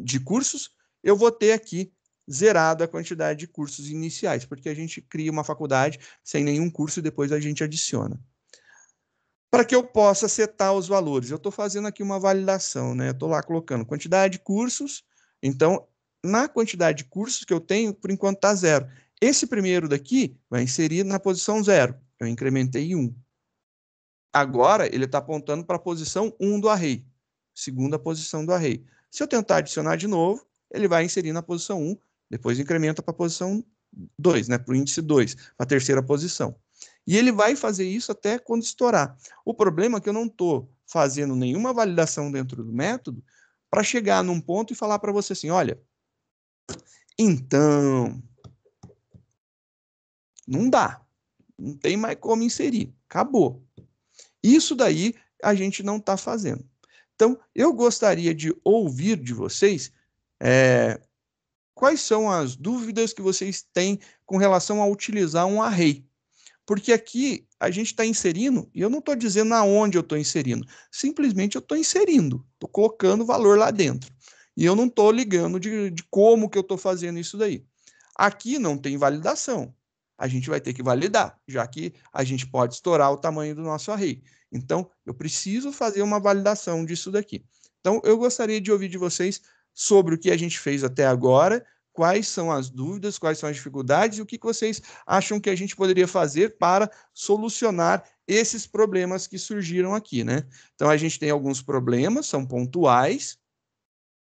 de cursos, eu vou ter aqui zerado a quantidade de cursos iniciais, porque a gente cria uma faculdade sem nenhum curso e depois a gente adiciona para que eu possa setar os valores. Eu estou fazendo aqui uma validação, né? Estou lá colocando quantidade de cursos. Então, na quantidade de cursos que eu tenho, por enquanto está zero. Esse primeiro daqui vai inserir na posição zero. Eu incrementei um. Agora ele está apontando para a posição 1 um do array, segunda posição do array. Se eu tentar adicionar de novo, ele vai inserir na posição 1, um, depois incrementa para a posição 2, né, para o índice 2, para a terceira posição. E ele vai fazer isso até quando estourar. O problema é que eu não estou fazendo nenhuma validação dentro do método para chegar num ponto e falar para você assim: olha, então. Não dá. Não tem mais como inserir. Acabou. Isso daí a gente não está fazendo. Então, eu gostaria de ouvir de vocês é, quais são as dúvidas que vocês têm com relação a utilizar um array. Porque aqui a gente está inserindo, e eu não estou dizendo aonde eu estou inserindo, simplesmente eu estou inserindo, estou colocando valor lá dentro. E eu não estou ligando de, de como que eu estou fazendo isso daí. Aqui não tem validação. A gente vai ter que validar, já que a gente pode estourar o tamanho do nosso array. Então, eu preciso fazer uma validação disso daqui. Então, eu gostaria de ouvir de vocês sobre o que a gente fez até agora quais são as dúvidas, quais são as dificuldades e o que vocês acham que a gente poderia fazer para solucionar esses problemas que surgiram aqui, né? Então a gente tem alguns problemas, são pontuais,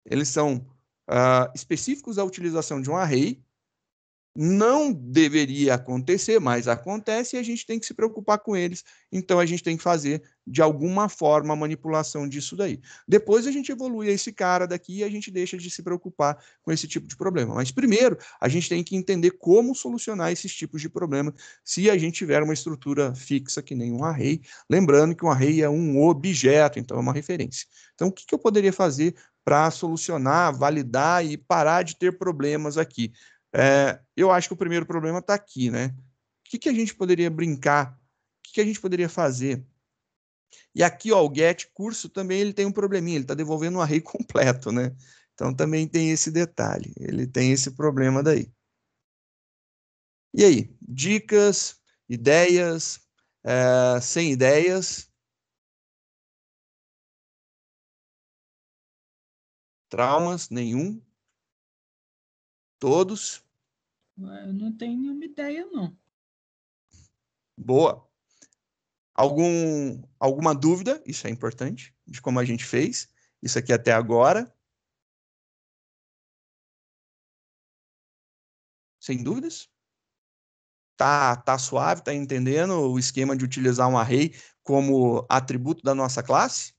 eles são uh, específicos à utilização de um array, não deveria acontecer, mas acontece e a gente tem que se preocupar com eles. Então a gente tem que fazer de alguma forma a manipulação disso daí. Depois a gente evolui esse cara daqui e a gente deixa de se preocupar com esse tipo de problema. Mas primeiro, a gente tem que entender como solucionar esses tipos de problema se a gente tiver uma estrutura fixa que nem um array, lembrando que um array é um objeto, então é uma referência. Então o que, que eu poderia fazer para solucionar, validar e parar de ter problemas aqui? É, eu acho que o primeiro problema está aqui, né? O que, que a gente poderia brincar? O que, que a gente poderia fazer? E aqui, ó, o get curso também ele tem um probleminha, ele está devolvendo um array completo, né? Então também tem esse detalhe, ele tem esse problema daí. E aí, dicas, ideias, é, sem ideias. Traumas, nenhum. Todos? É, eu não tenho nenhuma ideia, não. Boa. Algum, alguma dúvida? Isso é importante, de como a gente fez. Isso aqui até agora. Sem dúvidas? Tá, tá suave, tá entendendo o esquema de utilizar um array como atributo da nossa classe?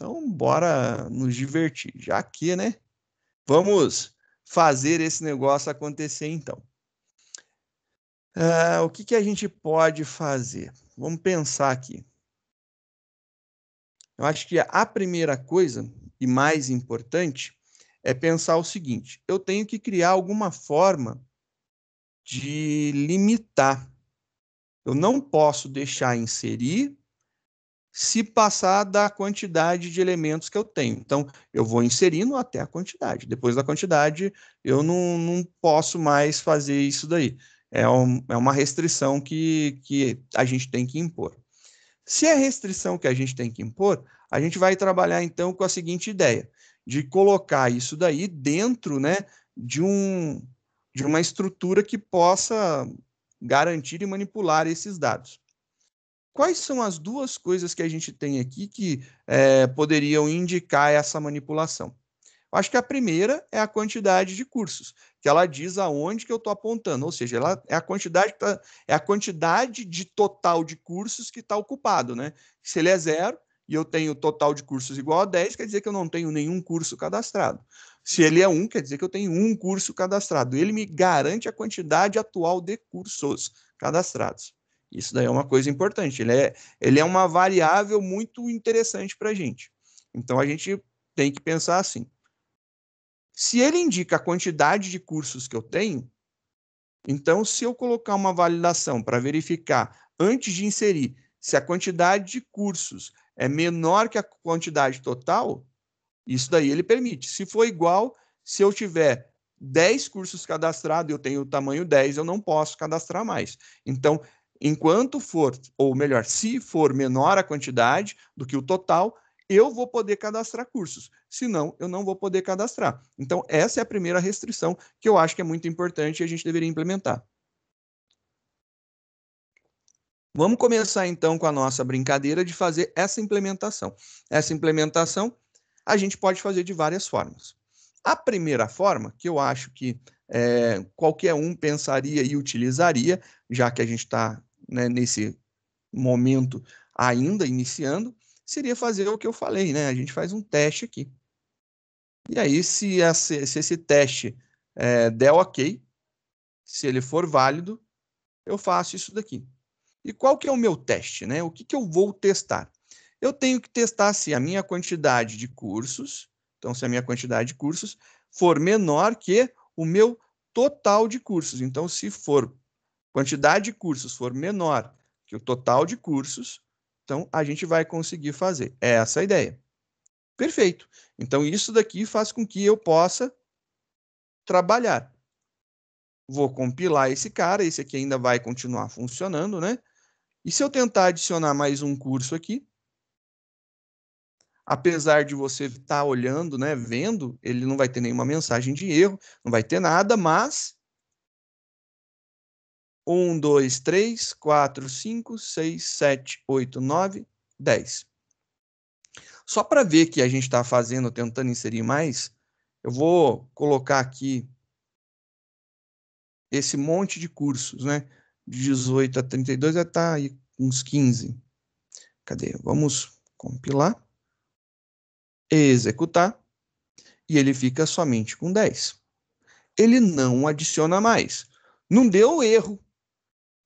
Então, bora nos divertir. Já que, né? Vamos fazer esse negócio acontecer, então. Uh, o que, que a gente pode fazer? Vamos pensar aqui. Eu acho que a primeira coisa, e mais importante, é pensar o seguinte: eu tenho que criar alguma forma de limitar. Eu não posso deixar inserir se passar da quantidade de elementos que eu tenho. Então, eu vou inserindo até a quantidade. Depois da quantidade, eu não, não posso mais fazer isso daí. É, um, é uma restrição que, que a gente tem que impor. Se é restrição que a gente tem que impor, a gente vai trabalhar então com a seguinte ideia: de colocar isso daí dentro né, de, um, de uma estrutura que possa garantir e manipular esses dados. Quais são as duas coisas que a gente tem aqui que é, poderiam indicar essa manipulação? Eu acho que a primeira é a quantidade de cursos, que ela diz aonde que eu estou apontando, ou seja, ela é a quantidade tá, é a quantidade de total de cursos que está ocupado, né? Se ele é zero e eu tenho total de cursos igual a 10, quer dizer que eu não tenho nenhum curso cadastrado. Se ele é um, quer dizer que eu tenho um curso cadastrado. Ele me garante a quantidade atual de cursos cadastrados. Isso daí é uma coisa importante. Ele é, ele é uma variável muito interessante para a gente. Então a gente tem que pensar assim. Se ele indica a quantidade de cursos que eu tenho, então se eu colocar uma validação para verificar antes de inserir se a quantidade de cursos é menor que a quantidade total, isso daí ele permite. Se for igual, se eu tiver 10 cursos cadastrados, eu tenho o tamanho 10, eu não posso cadastrar mais. Então, Enquanto for, ou melhor, se for menor a quantidade do que o total, eu vou poder cadastrar cursos. Senão, eu não vou poder cadastrar. Então, essa é a primeira restrição que eu acho que é muito importante e a gente deveria implementar. Vamos começar então com a nossa brincadeira de fazer essa implementação. Essa implementação a gente pode fazer de várias formas. A primeira forma, que eu acho que é, qualquer um pensaria e utilizaria, já que a gente está né, nesse momento ainda iniciando, seria fazer o que eu falei, né? A gente faz um teste aqui. E aí, se, esse, se esse teste é, der ok, se ele for válido, eu faço isso daqui. E qual que é o meu teste, né? O que, que eu vou testar? Eu tenho que testar se a minha quantidade de cursos, então se a minha quantidade de cursos for menor que o meu total de cursos. Então, se for quantidade de cursos for menor que o total de cursos, então a gente vai conseguir fazer. É essa a ideia. Perfeito. Então isso daqui faz com que eu possa trabalhar. Vou compilar esse cara, esse aqui ainda vai continuar funcionando, né? E se eu tentar adicionar mais um curso aqui, apesar de você estar tá olhando, né, vendo, ele não vai ter nenhuma mensagem de erro, não vai ter nada, mas 1, 2, 3, 4, 5, 6, 7, 8, 9, 10. Só para ver que a gente está fazendo, tentando inserir mais, eu vou colocar aqui esse monte de cursos, né? De 18 a 32 já está aí uns 15. Cadê? Vamos compilar, executar, e ele fica somente com 10. Ele não adiciona mais. Não deu erro,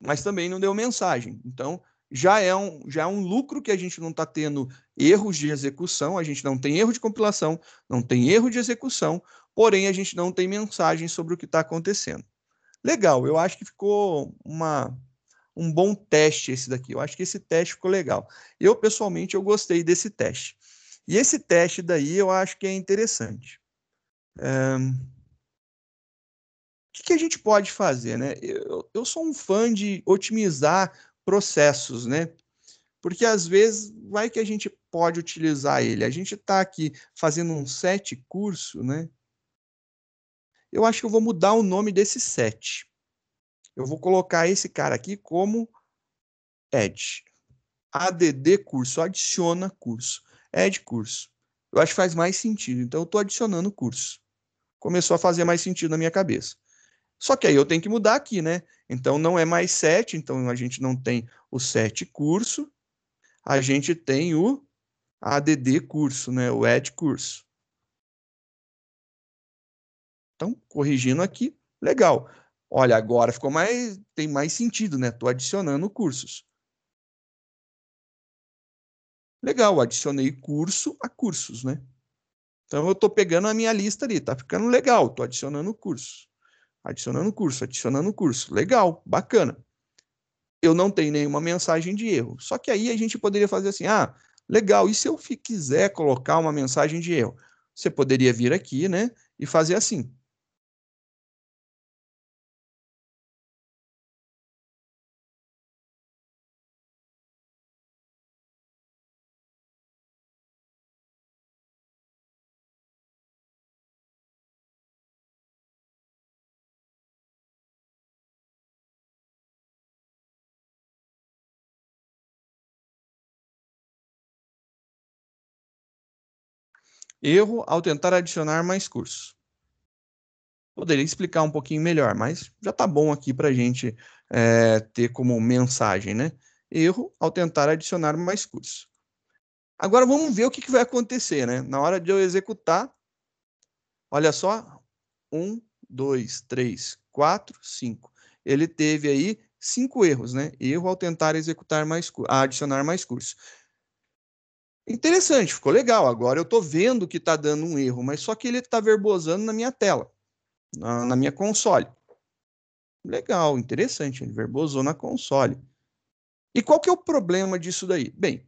mas também não deu mensagem. Então, já é um, já é um lucro que a gente não está tendo erros de execução, a gente não tem erro de compilação, não tem erro de execução, porém a gente não tem mensagem sobre o que está acontecendo. Legal, eu acho que ficou uma, um bom teste esse daqui. Eu acho que esse teste ficou legal. Eu, pessoalmente, eu gostei desse teste. E esse teste daí eu acho que é interessante que, que a gente pode fazer, né? Eu, eu sou um fã de otimizar processos, né? Porque às vezes vai que a gente pode utilizar ele. A gente está aqui fazendo um set curso, né? Eu acho que eu vou mudar o nome desse set. Eu vou colocar esse cara aqui como Ed. ADD curso, adiciona curso. Ed curso. Eu acho que faz mais sentido. Então, eu estou adicionando curso. Começou a fazer mais sentido na minha cabeça. Só que aí eu tenho que mudar aqui, né? Então não é mais 7, então a gente não tem o 7 curso, a gente tem o ADD curso, né? O ED curso. Então, corrigindo aqui, legal. Olha, agora ficou mais tem mais sentido, né? Tô adicionando cursos. Legal, adicionei curso a cursos, né? Então eu tô pegando a minha lista ali, tá ficando legal, tô adicionando cursos adicionando curso, adicionando curso. Legal, bacana. Eu não tenho nenhuma mensagem de erro. Só que aí a gente poderia fazer assim: ah, legal, e se eu quiser colocar uma mensagem de erro? Você poderia vir aqui, né? E fazer assim: Erro ao tentar adicionar mais cursos. Poderia explicar um pouquinho melhor, mas já está bom aqui para a gente é, ter como mensagem, né? Erro ao tentar adicionar mais cursos. Agora vamos ver o que, que vai acontecer, né? Na hora de eu executar, olha só, um, dois, três, quatro, cinco. Ele teve aí cinco erros, né? Erro ao tentar executar mais adicionar mais cursos. Interessante, ficou legal. Agora eu estou vendo que está dando um erro, mas só que ele está verbosando na minha tela, na, na minha console. Legal, interessante, ele verbosou na console. E qual que é o problema disso daí? Bem,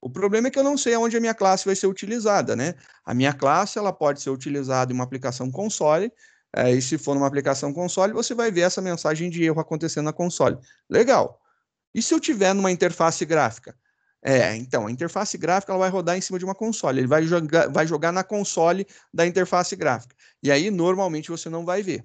o problema é que eu não sei aonde a minha classe vai ser utilizada, né? A minha classe ela pode ser utilizada em uma aplicação console, é, e se for numa aplicação console, você vai ver essa mensagem de erro acontecendo na console. Legal. E se eu tiver numa interface gráfica? É, então, a interface gráfica ela vai rodar em cima de uma console, ele vai jogar, vai jogar na console da interface gráfica. E aí, normalmente, você não vai ver.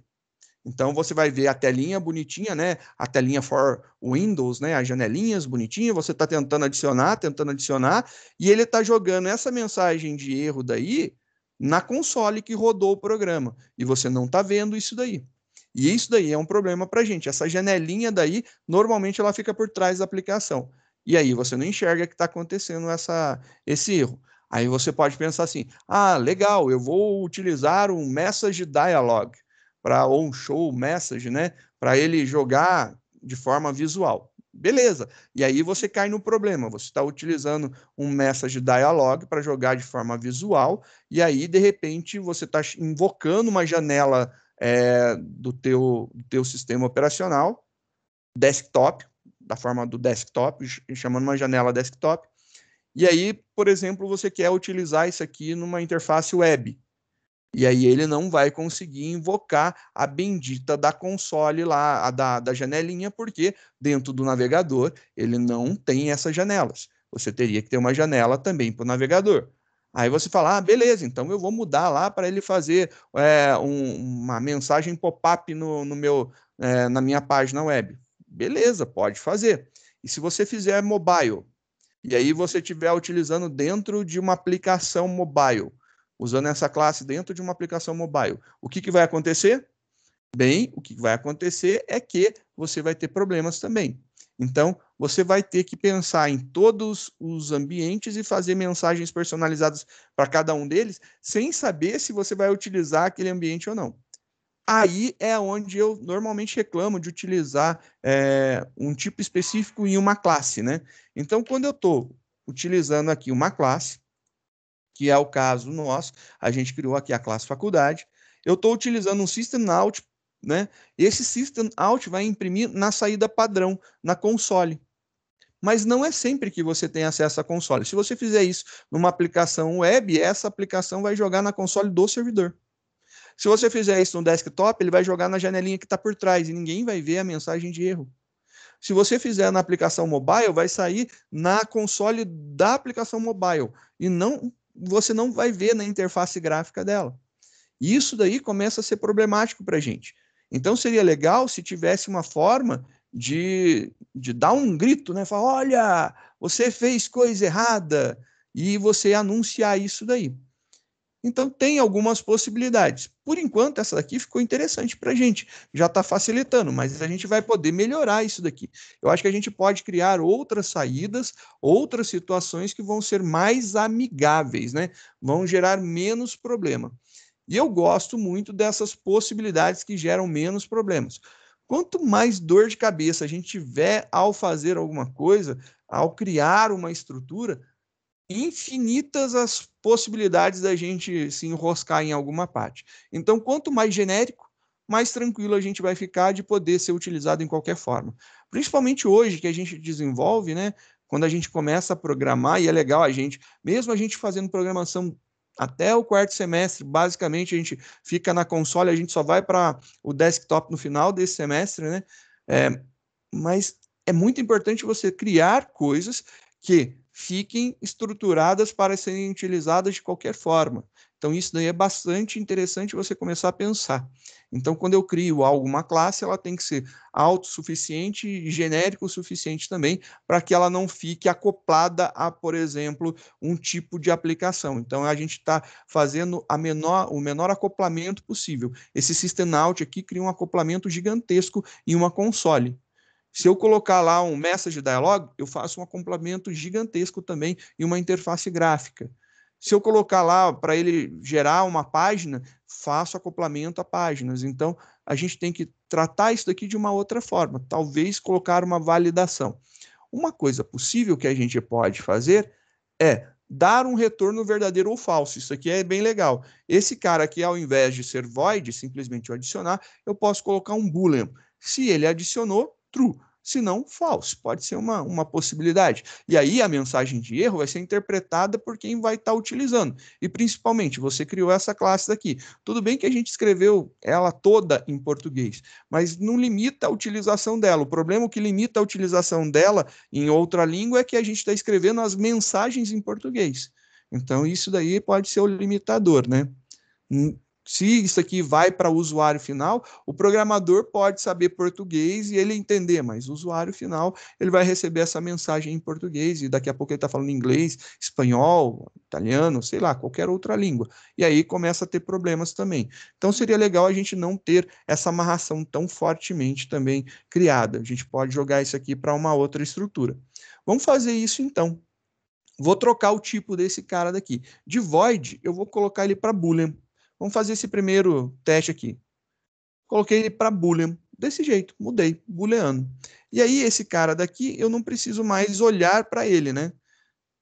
Então, você vai ver a telinha bonitinha, né? A telinha for Windows, né? As janelinhas bonitinhas, você está tentando adicionar, tentando adicionar, e ele está jogando essa mensagem de erro daí na console que rodou o programa. E você não está vendo isso daí. E isso daí é um problema para a gente. Essa janelinha daí, normalmente, ela fica por trás da aplicação. E aí você não enxerga que está acontecendo essa, esse erro. Aí você pode pensar assim: ah, legal, eu vou utilizar um message dialog para ou um show message, né? Para ele jogar de forma visual. Beleza. E aí você cai no problema. Você está utilizando um message dialog para jogar de forma visual e aí de repente você está invocando uma janela é, do teu do teu sistema operacional desktop da forma do desktop, chamando uma janela desktop. E aí, por exemplo, você quer utilizar isso aqui numa interface web. E aí ele não vai conseguir invocar a bendita da console lá, a da, da janelinha, porque dentro do navegador ele não tem essas janelas. Você teria que ter uma janela também para o navegador. Aí você fala, ah, beleza, então eu vou mudar lá para ele fazer é, um, uma mensagem pop-up no, no meu, é, na minha página web beleza, pode fazer. E se você fizer mobile, e aí você estiver utilizando dentro de uma aplicação mobile, usando essa classe dentro de uma aplicação mobile, o que, que vai acontecer? Bem, o que vai acontecer é que você vai ter problemas também. Então, você vai ter que pensar em todos os ambientes e fazer mensagens personalizadas para cada um deles, sem saber se você vai utilizar aquele ambiente ou não. Aí é onde eu normalmente reclamo de utilizar é, um tipo específico em uma classe, né? Então, quando eu estou utilizando aqui uma classe, que é o caso nosso, a gente criou aqui a classe faculdade, eu estou utilizando um system out, né? Esse system out vai imprimir na saída padrão, na console. Mas não é sempre que você tem acesso à console. Se você fizer isso numa aplicação web, essa aplicação vai jogar na console do servidor. Se você fizer isso no desktop, ele vai jogar na janelinha que está por trás e ninguém vai ver a mensagem de erro. Se você fizer na aplicação mobile, vai sair na console da aplicação mobile e não você não vai ver na interface gráfica dela. isso daí começa a ser problemático para a gente. Então seria legal se tivesse uma forma de, de dar um grito, né? Falar, olha, você fez coisa errada e você anunciar isso daí. Então tem algumas possibilidades. Por enquanto, essa daqui ficou interessante para a gente. Já está facilitando, mas a gente vai poder melhorar isso daqui. Eu acho que a gente pode criar outras saídas, outras situações que vão ser mais amigáveis, né? Vão gerar menos problema. E eu gosto muito dessas possibilidades que geram menos problemas. Quanto mais dor de cabeça a gente tiver ao fazer alguma coisa, ao criar uma estrutura, infinitas as possibilidades da gente se enroscar em alguma parte. Então, quanto mais genérico, mais tranquilo a gente vai ficar de poder ser utilizado em qualquer forma. Principalmente hoje que a gente desenvolve, né? Quando a gente começa a programar, e é legal a gente, mesmo a gente fazendo programação até o quarto semestre, basicamente a gente fica na console, a gente só vai para o desktop no final desse semestre, né? É, mas é muito importante você criar coisas que fiquem estruturadas para serem utilizadas de qualquer forma. Então, isso daí é bastante interessante você começar a pensar. Então, quando eu crio alguma classe, ela tem que ser autossuficiente e genérico o suficiente também, para que ela não fique acoplada a, por exemplo, um tipo de aplicação. Então, a gente está fazendo a menor, o menor acoplamento possível. Esse system out aqui cria um acoplamento gigantesco em uma console. Se eu colocar lá um message dialog, eu faço um acoplamento gigantesco também e uma interface gráfica. Se eu colocar lá para ele gerar uma página, faço acoplamento a páginas. Então, a gente tem que tratar isso daqui de uma outra forma, talvez colocar uma validação. Uma coisa possível que a gente pode fazer é dar um retorno verdadeiro ou falso. Isso aqui é bem legal. Esse cara aqui, ao invés de ser void, simplesmente adicionar, eu posso colocar um boolean. Se ele adicionou, true, se não false. Pode ser uma, uma possibilidade. E aí a mensagem de erro vai ser interpretada por quem vai estar tá utilizando. E principalmente, você criou essa classe daqui. Tudo bem que a gente escreveu ela toda em português, mas não limita a utilização dela. O problema que limita a utilização dela em outra língua é que a gente está escrevendo as mensagens em português. Então, isso daí pode ser o limitador, né? Hum, se isso aqui vai para o usuário final, o programador pode saber português e ele entender, mas o usuário final ele vai receber essa mensagem em português e daqui a pouco ele está falando inglês, espanhol, italiano, sei lá, qualquer outra língua. E aí começa a ter problemas também. Então seria legal a gente não ter essa amarração tão fortemente também criada. A gente pode jogar isso aqui para uma outra estrutura. Vamos fazer isso então. Vou trocar o tipo desse cara daqui. De void, eu vou colocar ele para boolean. Vamos fazer esse primeiro teste aqui. Coloquei ele para Boolean, desse jeito, mudei, booleano. E aí, esse cara daqui, eu não preciso mais olhar para ele, né?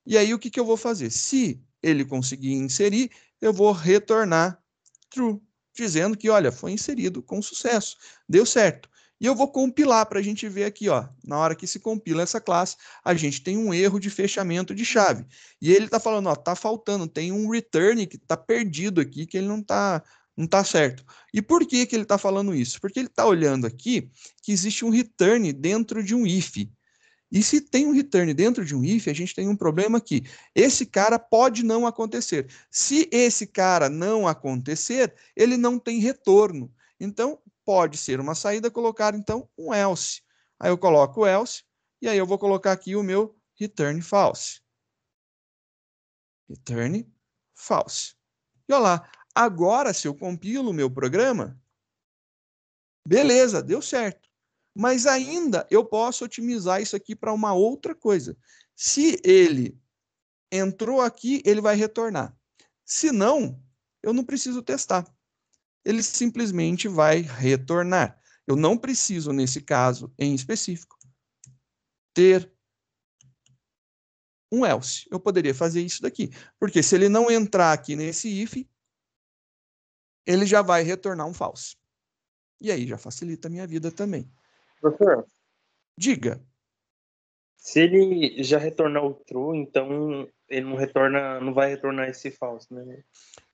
E aí, o que, que eu vou fazer? Se ele conseguir inserir, eu vou retornar true, dizendo que, olha, foi inserido com sucesso, deu certo. E eu vou compilar para a gente ver aqui, ó. Na hora que se compila essa classe, a gente tem um erro de fechamento de chave. E ele está falando, ó, tá faltando, tem um return que está perdido aqui, que ele não está não tá certo. E por que, que ele está falando isso? Porque ele está olhando aqui que existe um return dentro de um if. E se tem um return dentro de um if, a gente tem um problema aqui esse cara pode não acontecer. Se esse cara não acontecer, ele não tem retorno. Então, Pode ser uma saída colocar, então, um else. Aí eu coloco o else e aí eu vou colocar aqui o meu return false. Return false. E olha lá, agora se eu compilo o meu programa, beleza, deu certo. Mas ainda eu posso otimizar isso aqui para uma outra coisa. Se ele entrou aqui, ele vai retornar. Se não, eu não preciso testar ele simplesmente vai retornar. Eu não preciso, nesse caso em específico, ter um else. Eu poderia fazer isso daqui. Porque se ele não entrar aqui nesse if, ele já vai retornar um false. E aí já facilita a minha vida também. Professor. Diga. Se ele já retornou o true, então ele não retorna, não vai retornar esse false, né?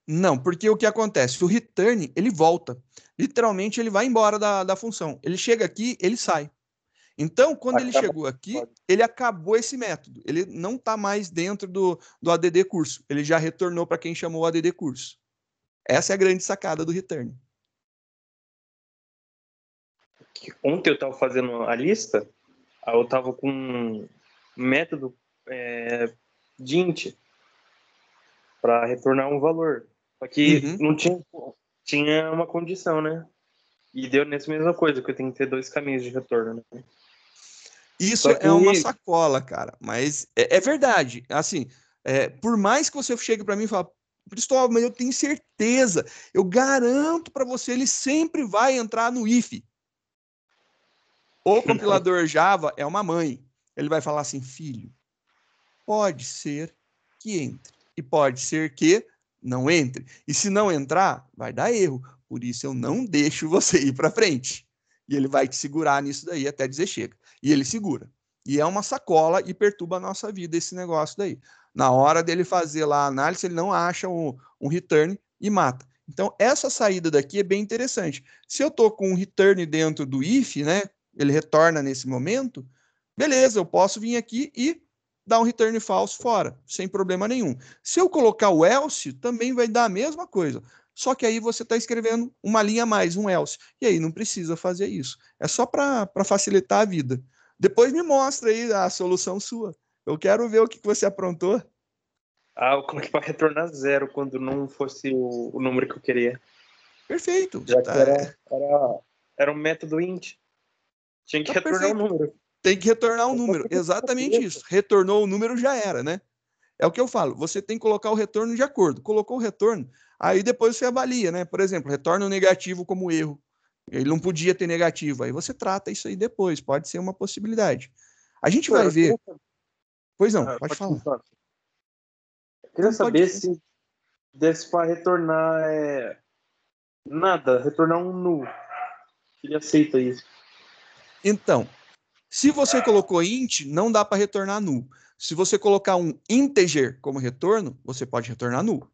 Não, porque o que acontece? O return, ele volta. Literalmente, ele vai embora da, da função. Ele chega aqui, ele sai. Então, quando Acabou. ele chegou aqui, ele acabou esse método. Ele não está mais dentro do, do ADD curso. Ele já retornou para quem chamou o ADD curso. Essa é a grande sacada do return. Ontem eu estava fazendo a lista, eu estava com um método é, DINT para retornar um valor. Só que uhum. não tinha, tinha uma condição, né? E deu nessa mesma coisa, que eu tenho que ter dois caminhos de retorno, né? Isso que... é uma sacola, cara. Mas é, é verdade. Assim, é, por mais que você chegue para mim e fale, Cristóvão, mas eu tenho certeza, eu garanto para você, ele sempre vai entrar no IF. O compilador Java é uma mãe. Ele vai falar assim, filho, pode ser que entre. E pode ser que não entre. E se não entrar, vai dar erro. Por isso eu não deixo você ir para frente. E ele vai te segurar nisso daí até dizer chega. E ele segura. E é uma sacola e perturba a nossa vida esse negócio daí. Na hora dele fazer lá a análise, ele não acha um, um return e mata. Então, essa saída daqui é bem interessante. Se eu estou com um return dentro do if, né? Ele retorna nesse momento, beleza, eu posso vir aqui e dá um return false fora, sem problema nenhum. Se eu colocar o else, também vai dar a mesma coisa. Só que aí você está escrevendo uma linha a mais, um else. E aí não precisa fazer isso. É só para facilitar a vida. Depois me mostra aí a solução sua. Eu quero ver o que, que você aprontou. Ah, eu coloquei para retornar zero quando não fosse o, o número que eu queria. Perfeito. Já que tá. era, era, era um método int. Tinha que tá retornar o um número. Tem que retornar um número. Exatamente isso. Retornou o número, já era, né? É o que eu falo. Você tem que colocar o retorno de acordo. Colocou o retorno, aí depois você avalia, né? Por exemplo, retorna o negativo como erro. Ele não podia ter negativo. Aí você trata isso aí depois. Pode ser uma possibilidade. A gente vai ver. Pois não, ah, pode, pode falar. Queria saber se desse para retornar é... nada, retornar um nu. Ele aceita isso. Então, se você colocou int, não dá para retornar null. Se você colocar um integer como retorno, você pode retornar null.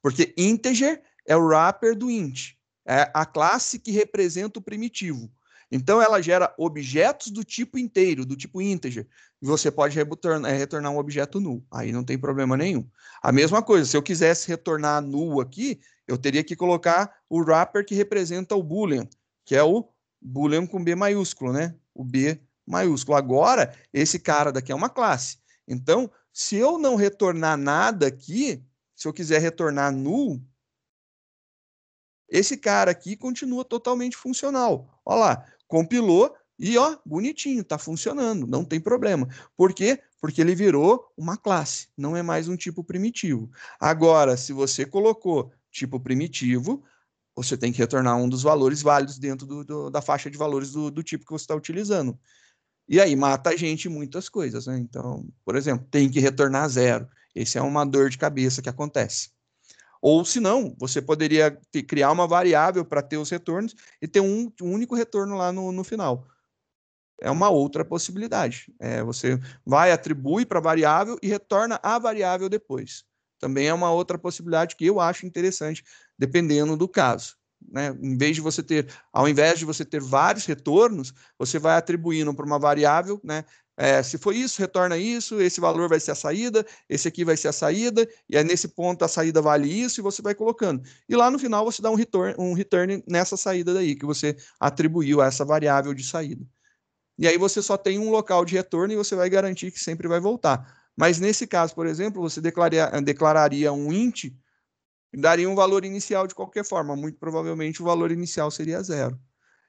Porque integer é o wrapper do int. É a classe que representa o primitivo. Então, ela gera objetos do tipo inteiro, do tipo integer. E você pode eh, retornar um objeto null. Aí não tem problema nenhum. A mesma coisa, se eu quisesse retornar null aqui, eu teria que colocar o wrapper que representa o boolean, que é o boolean com B maiúsculo, né? O B maiúsculo. Agora, esse cara daqui é uma classe. Então, se eu não retornar nada aqui, se eu quiser retornar null, esse cara aqui continua totalmente funcional. Olha lá, compilou e ó, bonitinho, está funcionando, não tem problema. Por quê? Porque ele virou uma classe, não é mais um tipo primitivo. Agora, se você colocou tipo primitivo, você tem que retornar um dos valores válidos dentro do, do, da faixa de valores do, do tipo que você está utilizando. E aí mata a gente muitas coisas, né? Então, por exemplo, tem que retornar a zero. Esse é uma dor de cabeça que acontece. Ou se não, você poderia ter, criar uma variável para ter os retornos e ter um, um único retorno lá no, no, final. É uma outra possibilidade. É, você vai, atribui para a variável e retorna a variável depois. Também é uma outra possibilidade que eu acho interessante, dependendo do caso. Né? Em vez de você ter, ao invés de você ter vários retornos, você vai atribuindo para uma variável, né? É, se for isso, retorna isso, esse valor vai ser a saída, esse aqui vai ser a saída, e aí nesse ponto a saída vale isso, e você vai colocando. E lá no final você dá um return, um return nessa saída daí, que você atribuiu a essa variável de saída. E aí você só tem um local de retorno e você vai garantir que sempre vai voltar. Mas nesse caso, por exemplo, você declararia um int daria um valor inicial de qualquer forma. Muito provavelmente o valor inicial seria zero.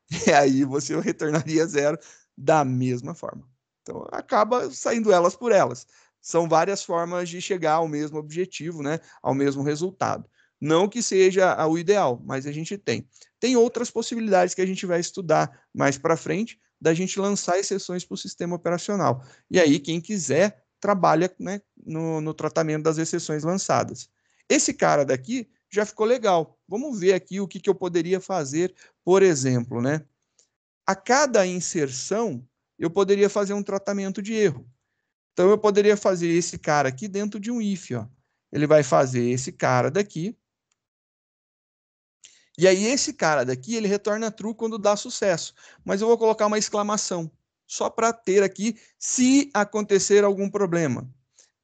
E aí você retornaria zero da mesma forma. Então acaba saindo elas por elas. São várias formas de chegar ao mesmo objetivo, né? ao mesmo resultado. Não que seja o ideal, mas a gente tem. Tem outras possibilidades que a gente vai estudar mais para frente, da gente lançar exceções para o sistema operacional. E aí, quem quiser, trabalha né, no, no tratamento das exceções lançadas. Esse cara daqui já ficou legal. Vamos ver aqui o que, que eu poderia fazer, por exemplo, né? A cada inserção, eu poderia fazer um tratamento de erro. Então, eu poderia fazer esse cara aqui dentro de um if. Ó. Ele vai fazer esse cara daqui. E aí, esse cara daqui, ele retorna true quando dá sucesso. Mas eu vou colocar uma exclamação, só para ter aqui se acontecer algum problema.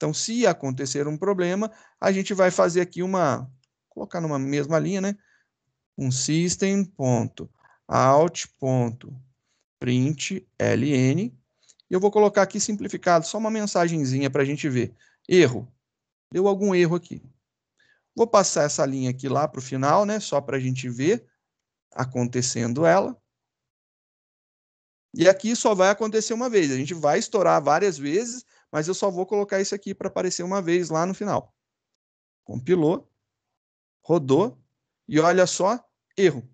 Então, se acontecer um problema, a gente vai fazer aqui uma, colocar numa mesma linha, né? Um system.out.println e eu vou colocar aqui simplificado só uma mensagenzinha para a gente ver. Erro. Deu algum erro aqui. Vou passar essa linha aqui lá para o final, né? Só para a gente ver acontecendo ela. E aqui só vai acontecer uma vez. A gente vai estourar várias vezes mas eu só vou colocar isso aqui para aparecer uma vez lá no final. Compilou, rodou, e olha só, erro.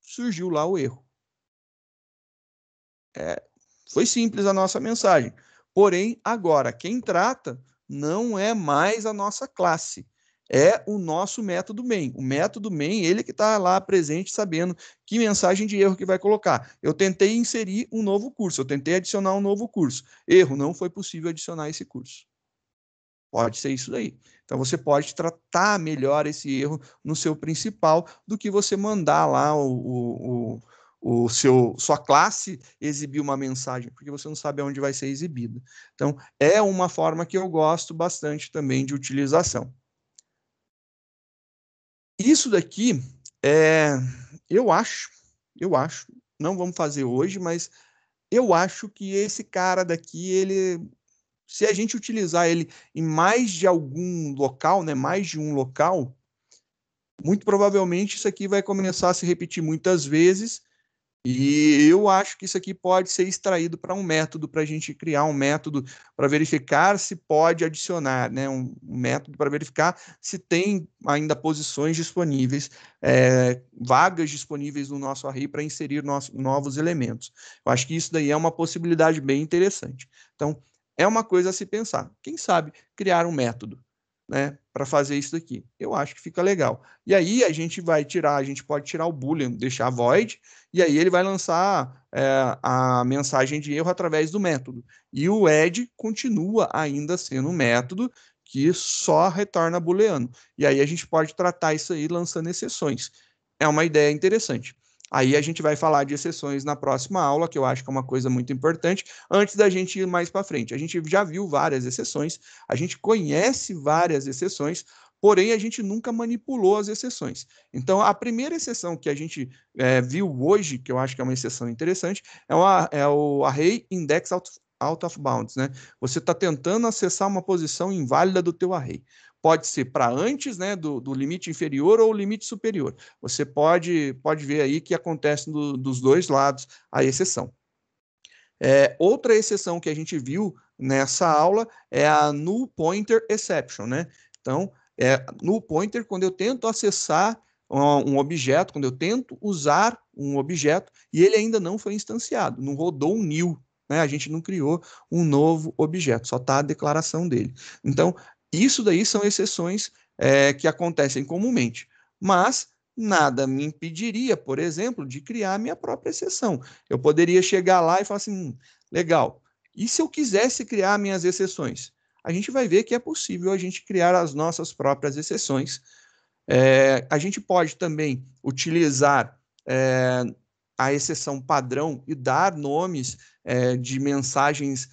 Surgiu lá o erro. É, foi simples a nossa mensagem. Porém, agora, quem trata não é mais a nossa classe, é o nosso método main. O método main, ele que está lá presente, sabendo que mensagem de erro que vai colocar. Eu tentei inserir um novo curso, eu tentei adicionar um novo curso. Erro, não foi possível adicionar esse curso. Pode ser isso daí. Então você pode tratar melhor esse erro no seu principal do que você mandar lá o, o, o, o seu sua classe exibir uma mensagem, porque você não sabe aonde vai ser exibida. Então é uma forma que eu gosto bastante também de utilização. Isso daqui é, eu acho, eu acho, não vamos fazer hoje, mas eu acho que esse cara daqui, ele, se a gente utilizar ele em mais de algum local, né, mais de um local, muito provavelmente isso aqui vai começar a se repetir muitas vezes e eu acho que isso aqui pode ser extraído para um método, para a gente criar um método para verificar se pode adicionar, né? um, método para verificar se tem ainda posições disponíveis, é, vagas disponíveis no nosso array para inserir nosso, novos elementos. Eu acho que isso daí é uma possibilidade bem interessante. Então, é uma coisa a se pensar. Quem sabe criar um método né, para fazer isso daqui. Eu acho que fica legal. E aí a gente vai tirar, a gente pode tirar o boolean, deixar void, e aí ele vai lançar é, a mensagem de erro através do método. E o add continua ainda sendo um método que só retorna booleano. E aí a gente pode tratar isso aí lançando exceções. É uma ideia interessante. Aí a gente vai falar de exceções na próxima aula, que eu acho que é uma coisa muito importante, antes da gente ir mais para frente. A gente já viu várias exceções, a gente conhece várias exceções, porém a gente nunca manipulou as exceções. Então, a primeira exceção que a gente é, viu hoje, que eu acho que é uma exceção interessante, é, uma, é o array index out, out of bounds, né? Você está tentando acessar uma posição inválida do teu array pode ser para antes né, do, do, limite inferior ou limite superior. Você pode, pode ver aí que acontece do, dos dois lados a exceção. É, outra exceção que a gente viu nessa aula é a null pointer exception, né? Então, é, null pointer, quando eu tento acessar um objeto, quando eu tento usar um objeto e ele ainda não foi instanciado, não rodou um new, né? A gente não criou um novo objeto, só está a declaração dele. Então, isso daí são exceções é, que acontecem comumente. Mas nada me impediria, por exemplo, de criar minha própria exceção. Eu poderia chegar lá e falar assim: hum, legal, e se eu quisesse criar minhas exceções? A gente vai ver que é possível a gente criar as nossas próprias exceções. É, a gente pode também utilizar é, a exceção padrão e dar nomes é, de mensagens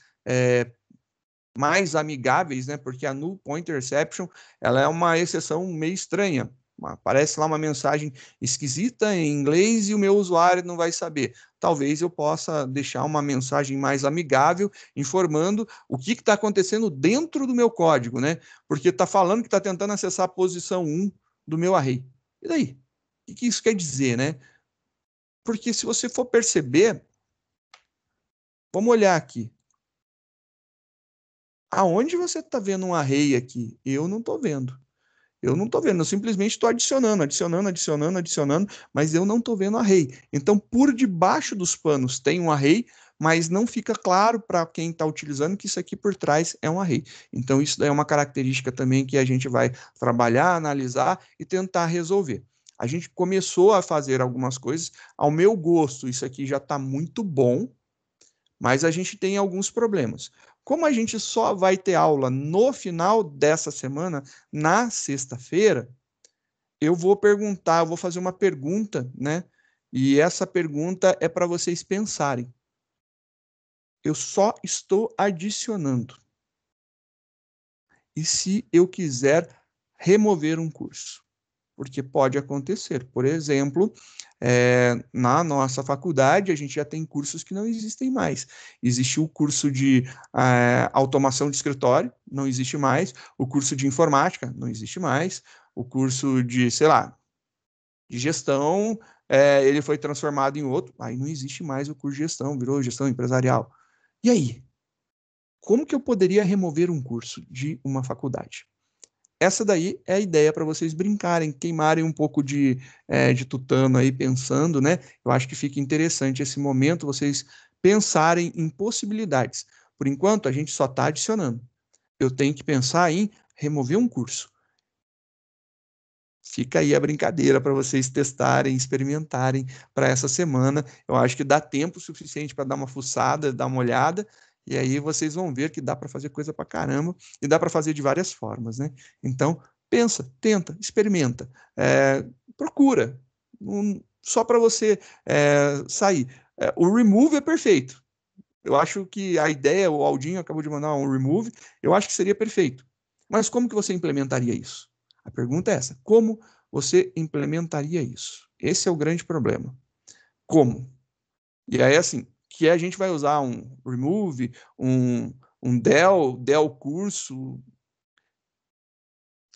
mais amigáveis, né? Porque a null point interception ela é uma exceção meio estranha. Aparece lá uma mensagem esquisita em inglês e o meu usuário não vai saber. Talvez eu possa deixar uma mensagem mais amigável, informando o que está acontecendo dentro do meu código, né? Porque está falando que está tentando acessar a posição 1 do meu array. E daí? O que, que isso quer dizer, né? Porque se você for perceber, vamos olhar aqui aonde você está vendo um array aqui? Eu não estou vendo. Eu não estou vendo, eu simplesmente estou adicionando, adicionando, adicionando, adicionando, mas eu não estou vendo array. Então, por debaixo dos panos tem um array, mas não fica claro para quem está utilizando que isso aqui por trás é um array. Então, isso é uma característica também que a gente vai trabalhar, analisar e tentar resolver. A gente começou a fazer algumas coisas, ao meu gosto, isso aqui já está muito bom, mas a gente tem alguns problemas. Como a gente só vai ter aula no final dessa semana, na sexta-feira, eu vou perguntar, eu vou fazer uma pergunta, né? E essa pergunta é para vocês pensarem. Eu só estou adicionando. E se eu quiser remover um curso? porque pode acontecer. Por exemplo, é, na nossa faculdade, a gente já tem cursos que não existem mais. Existiu o curso de é, automação de escritório, não existe mais. O curso de informática, não existe mais. O curso de, sei lá, de gestão, é, ele foi transformado em outro. Aí não existe mais o curso de gestão, virou gestão empresarial. E aí? Como que eu poderia remover um curso de uma faculdade? essa daí é a ideia para vocês brincarem, queimarem um pouco de, é, de tutano aí pensando, né? Eu acho que fica interessante esse momento vocês pensarem em possibilidades. Por enquanto, a gente só está adicionando. Eu tenho que pensar em remover um curso. Fica aí a brincadeira para vocês testarem, experimentarem para essa semana. Eu acho que dá tempo suficiente para dar uma fuçada, dar uma olhada e aí vocês vão ver que dá para fazer coisa para caramba e dá para fazer de várias formas, né? Então, pensa, tenta, experimenta, é, procura. Um, só para você é, sair. É, o remove é perfeito. Eu acho que a ideia, o Aldinho acabou de mandar um remove, eu acho que seria perfeito. Mas como que você implementaria isso? A pergunta é essa: como você implementaria isso? Esse é o grande problema. Como? E aí, assim, que é, a gente vai usar um remove, um, um del, del curso.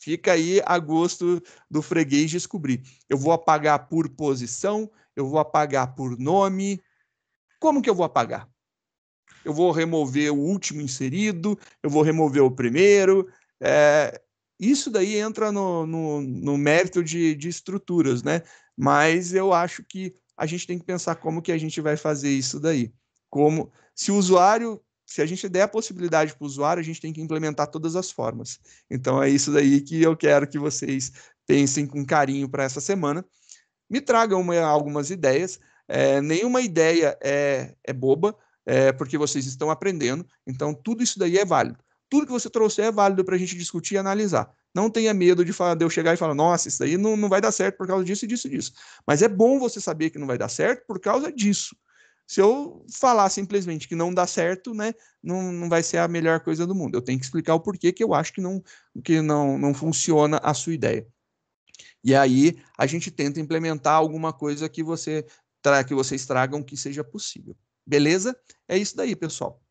Fica aí a gosto do freguês descobrir. Eu vou apagar por posição, eu vou apagar por nome. Como que eu vou apagar? Eu vou remover o último inserido, eu vou remover o primeiro. É, isso daí entra no, no, no mérito de, de estruturas, né? Mas eu acho que a gente tem que pensar como que a gente vai fazer isso daí. Como se o usuário, se a gente der a possibilidade para o usuário, a gente tem que implementar todas as formas. Então é isso daí que eu quero que vocês pensem com carinho para essa semana. Me tragam uma, algumas ideias. É, nenhuma ideia é, é boba, é, porque vocês estão aprendendo. Então tudo isso daí é válido. Tudo que você trouxe é válido para a gente discutir e analisar. Não tenha medo de, falar, de eu chegar e falar, nossa, isso aí não, não vai dar certo por causa disso e disso e disso. Mas é bom você saber que não vai dar certo por causa disso. Se eu falar simplesmente que não dá certo, né, não, não vai ser a melhor coisa do mundo. Eu tenho que explicar o porquê que eu acho que não, que não, não funciona a sua ideia. E aí a gente tenta implementar alguma coisa que você que vocês tragam que seja possível. Beleza? É isso daí, pessoal.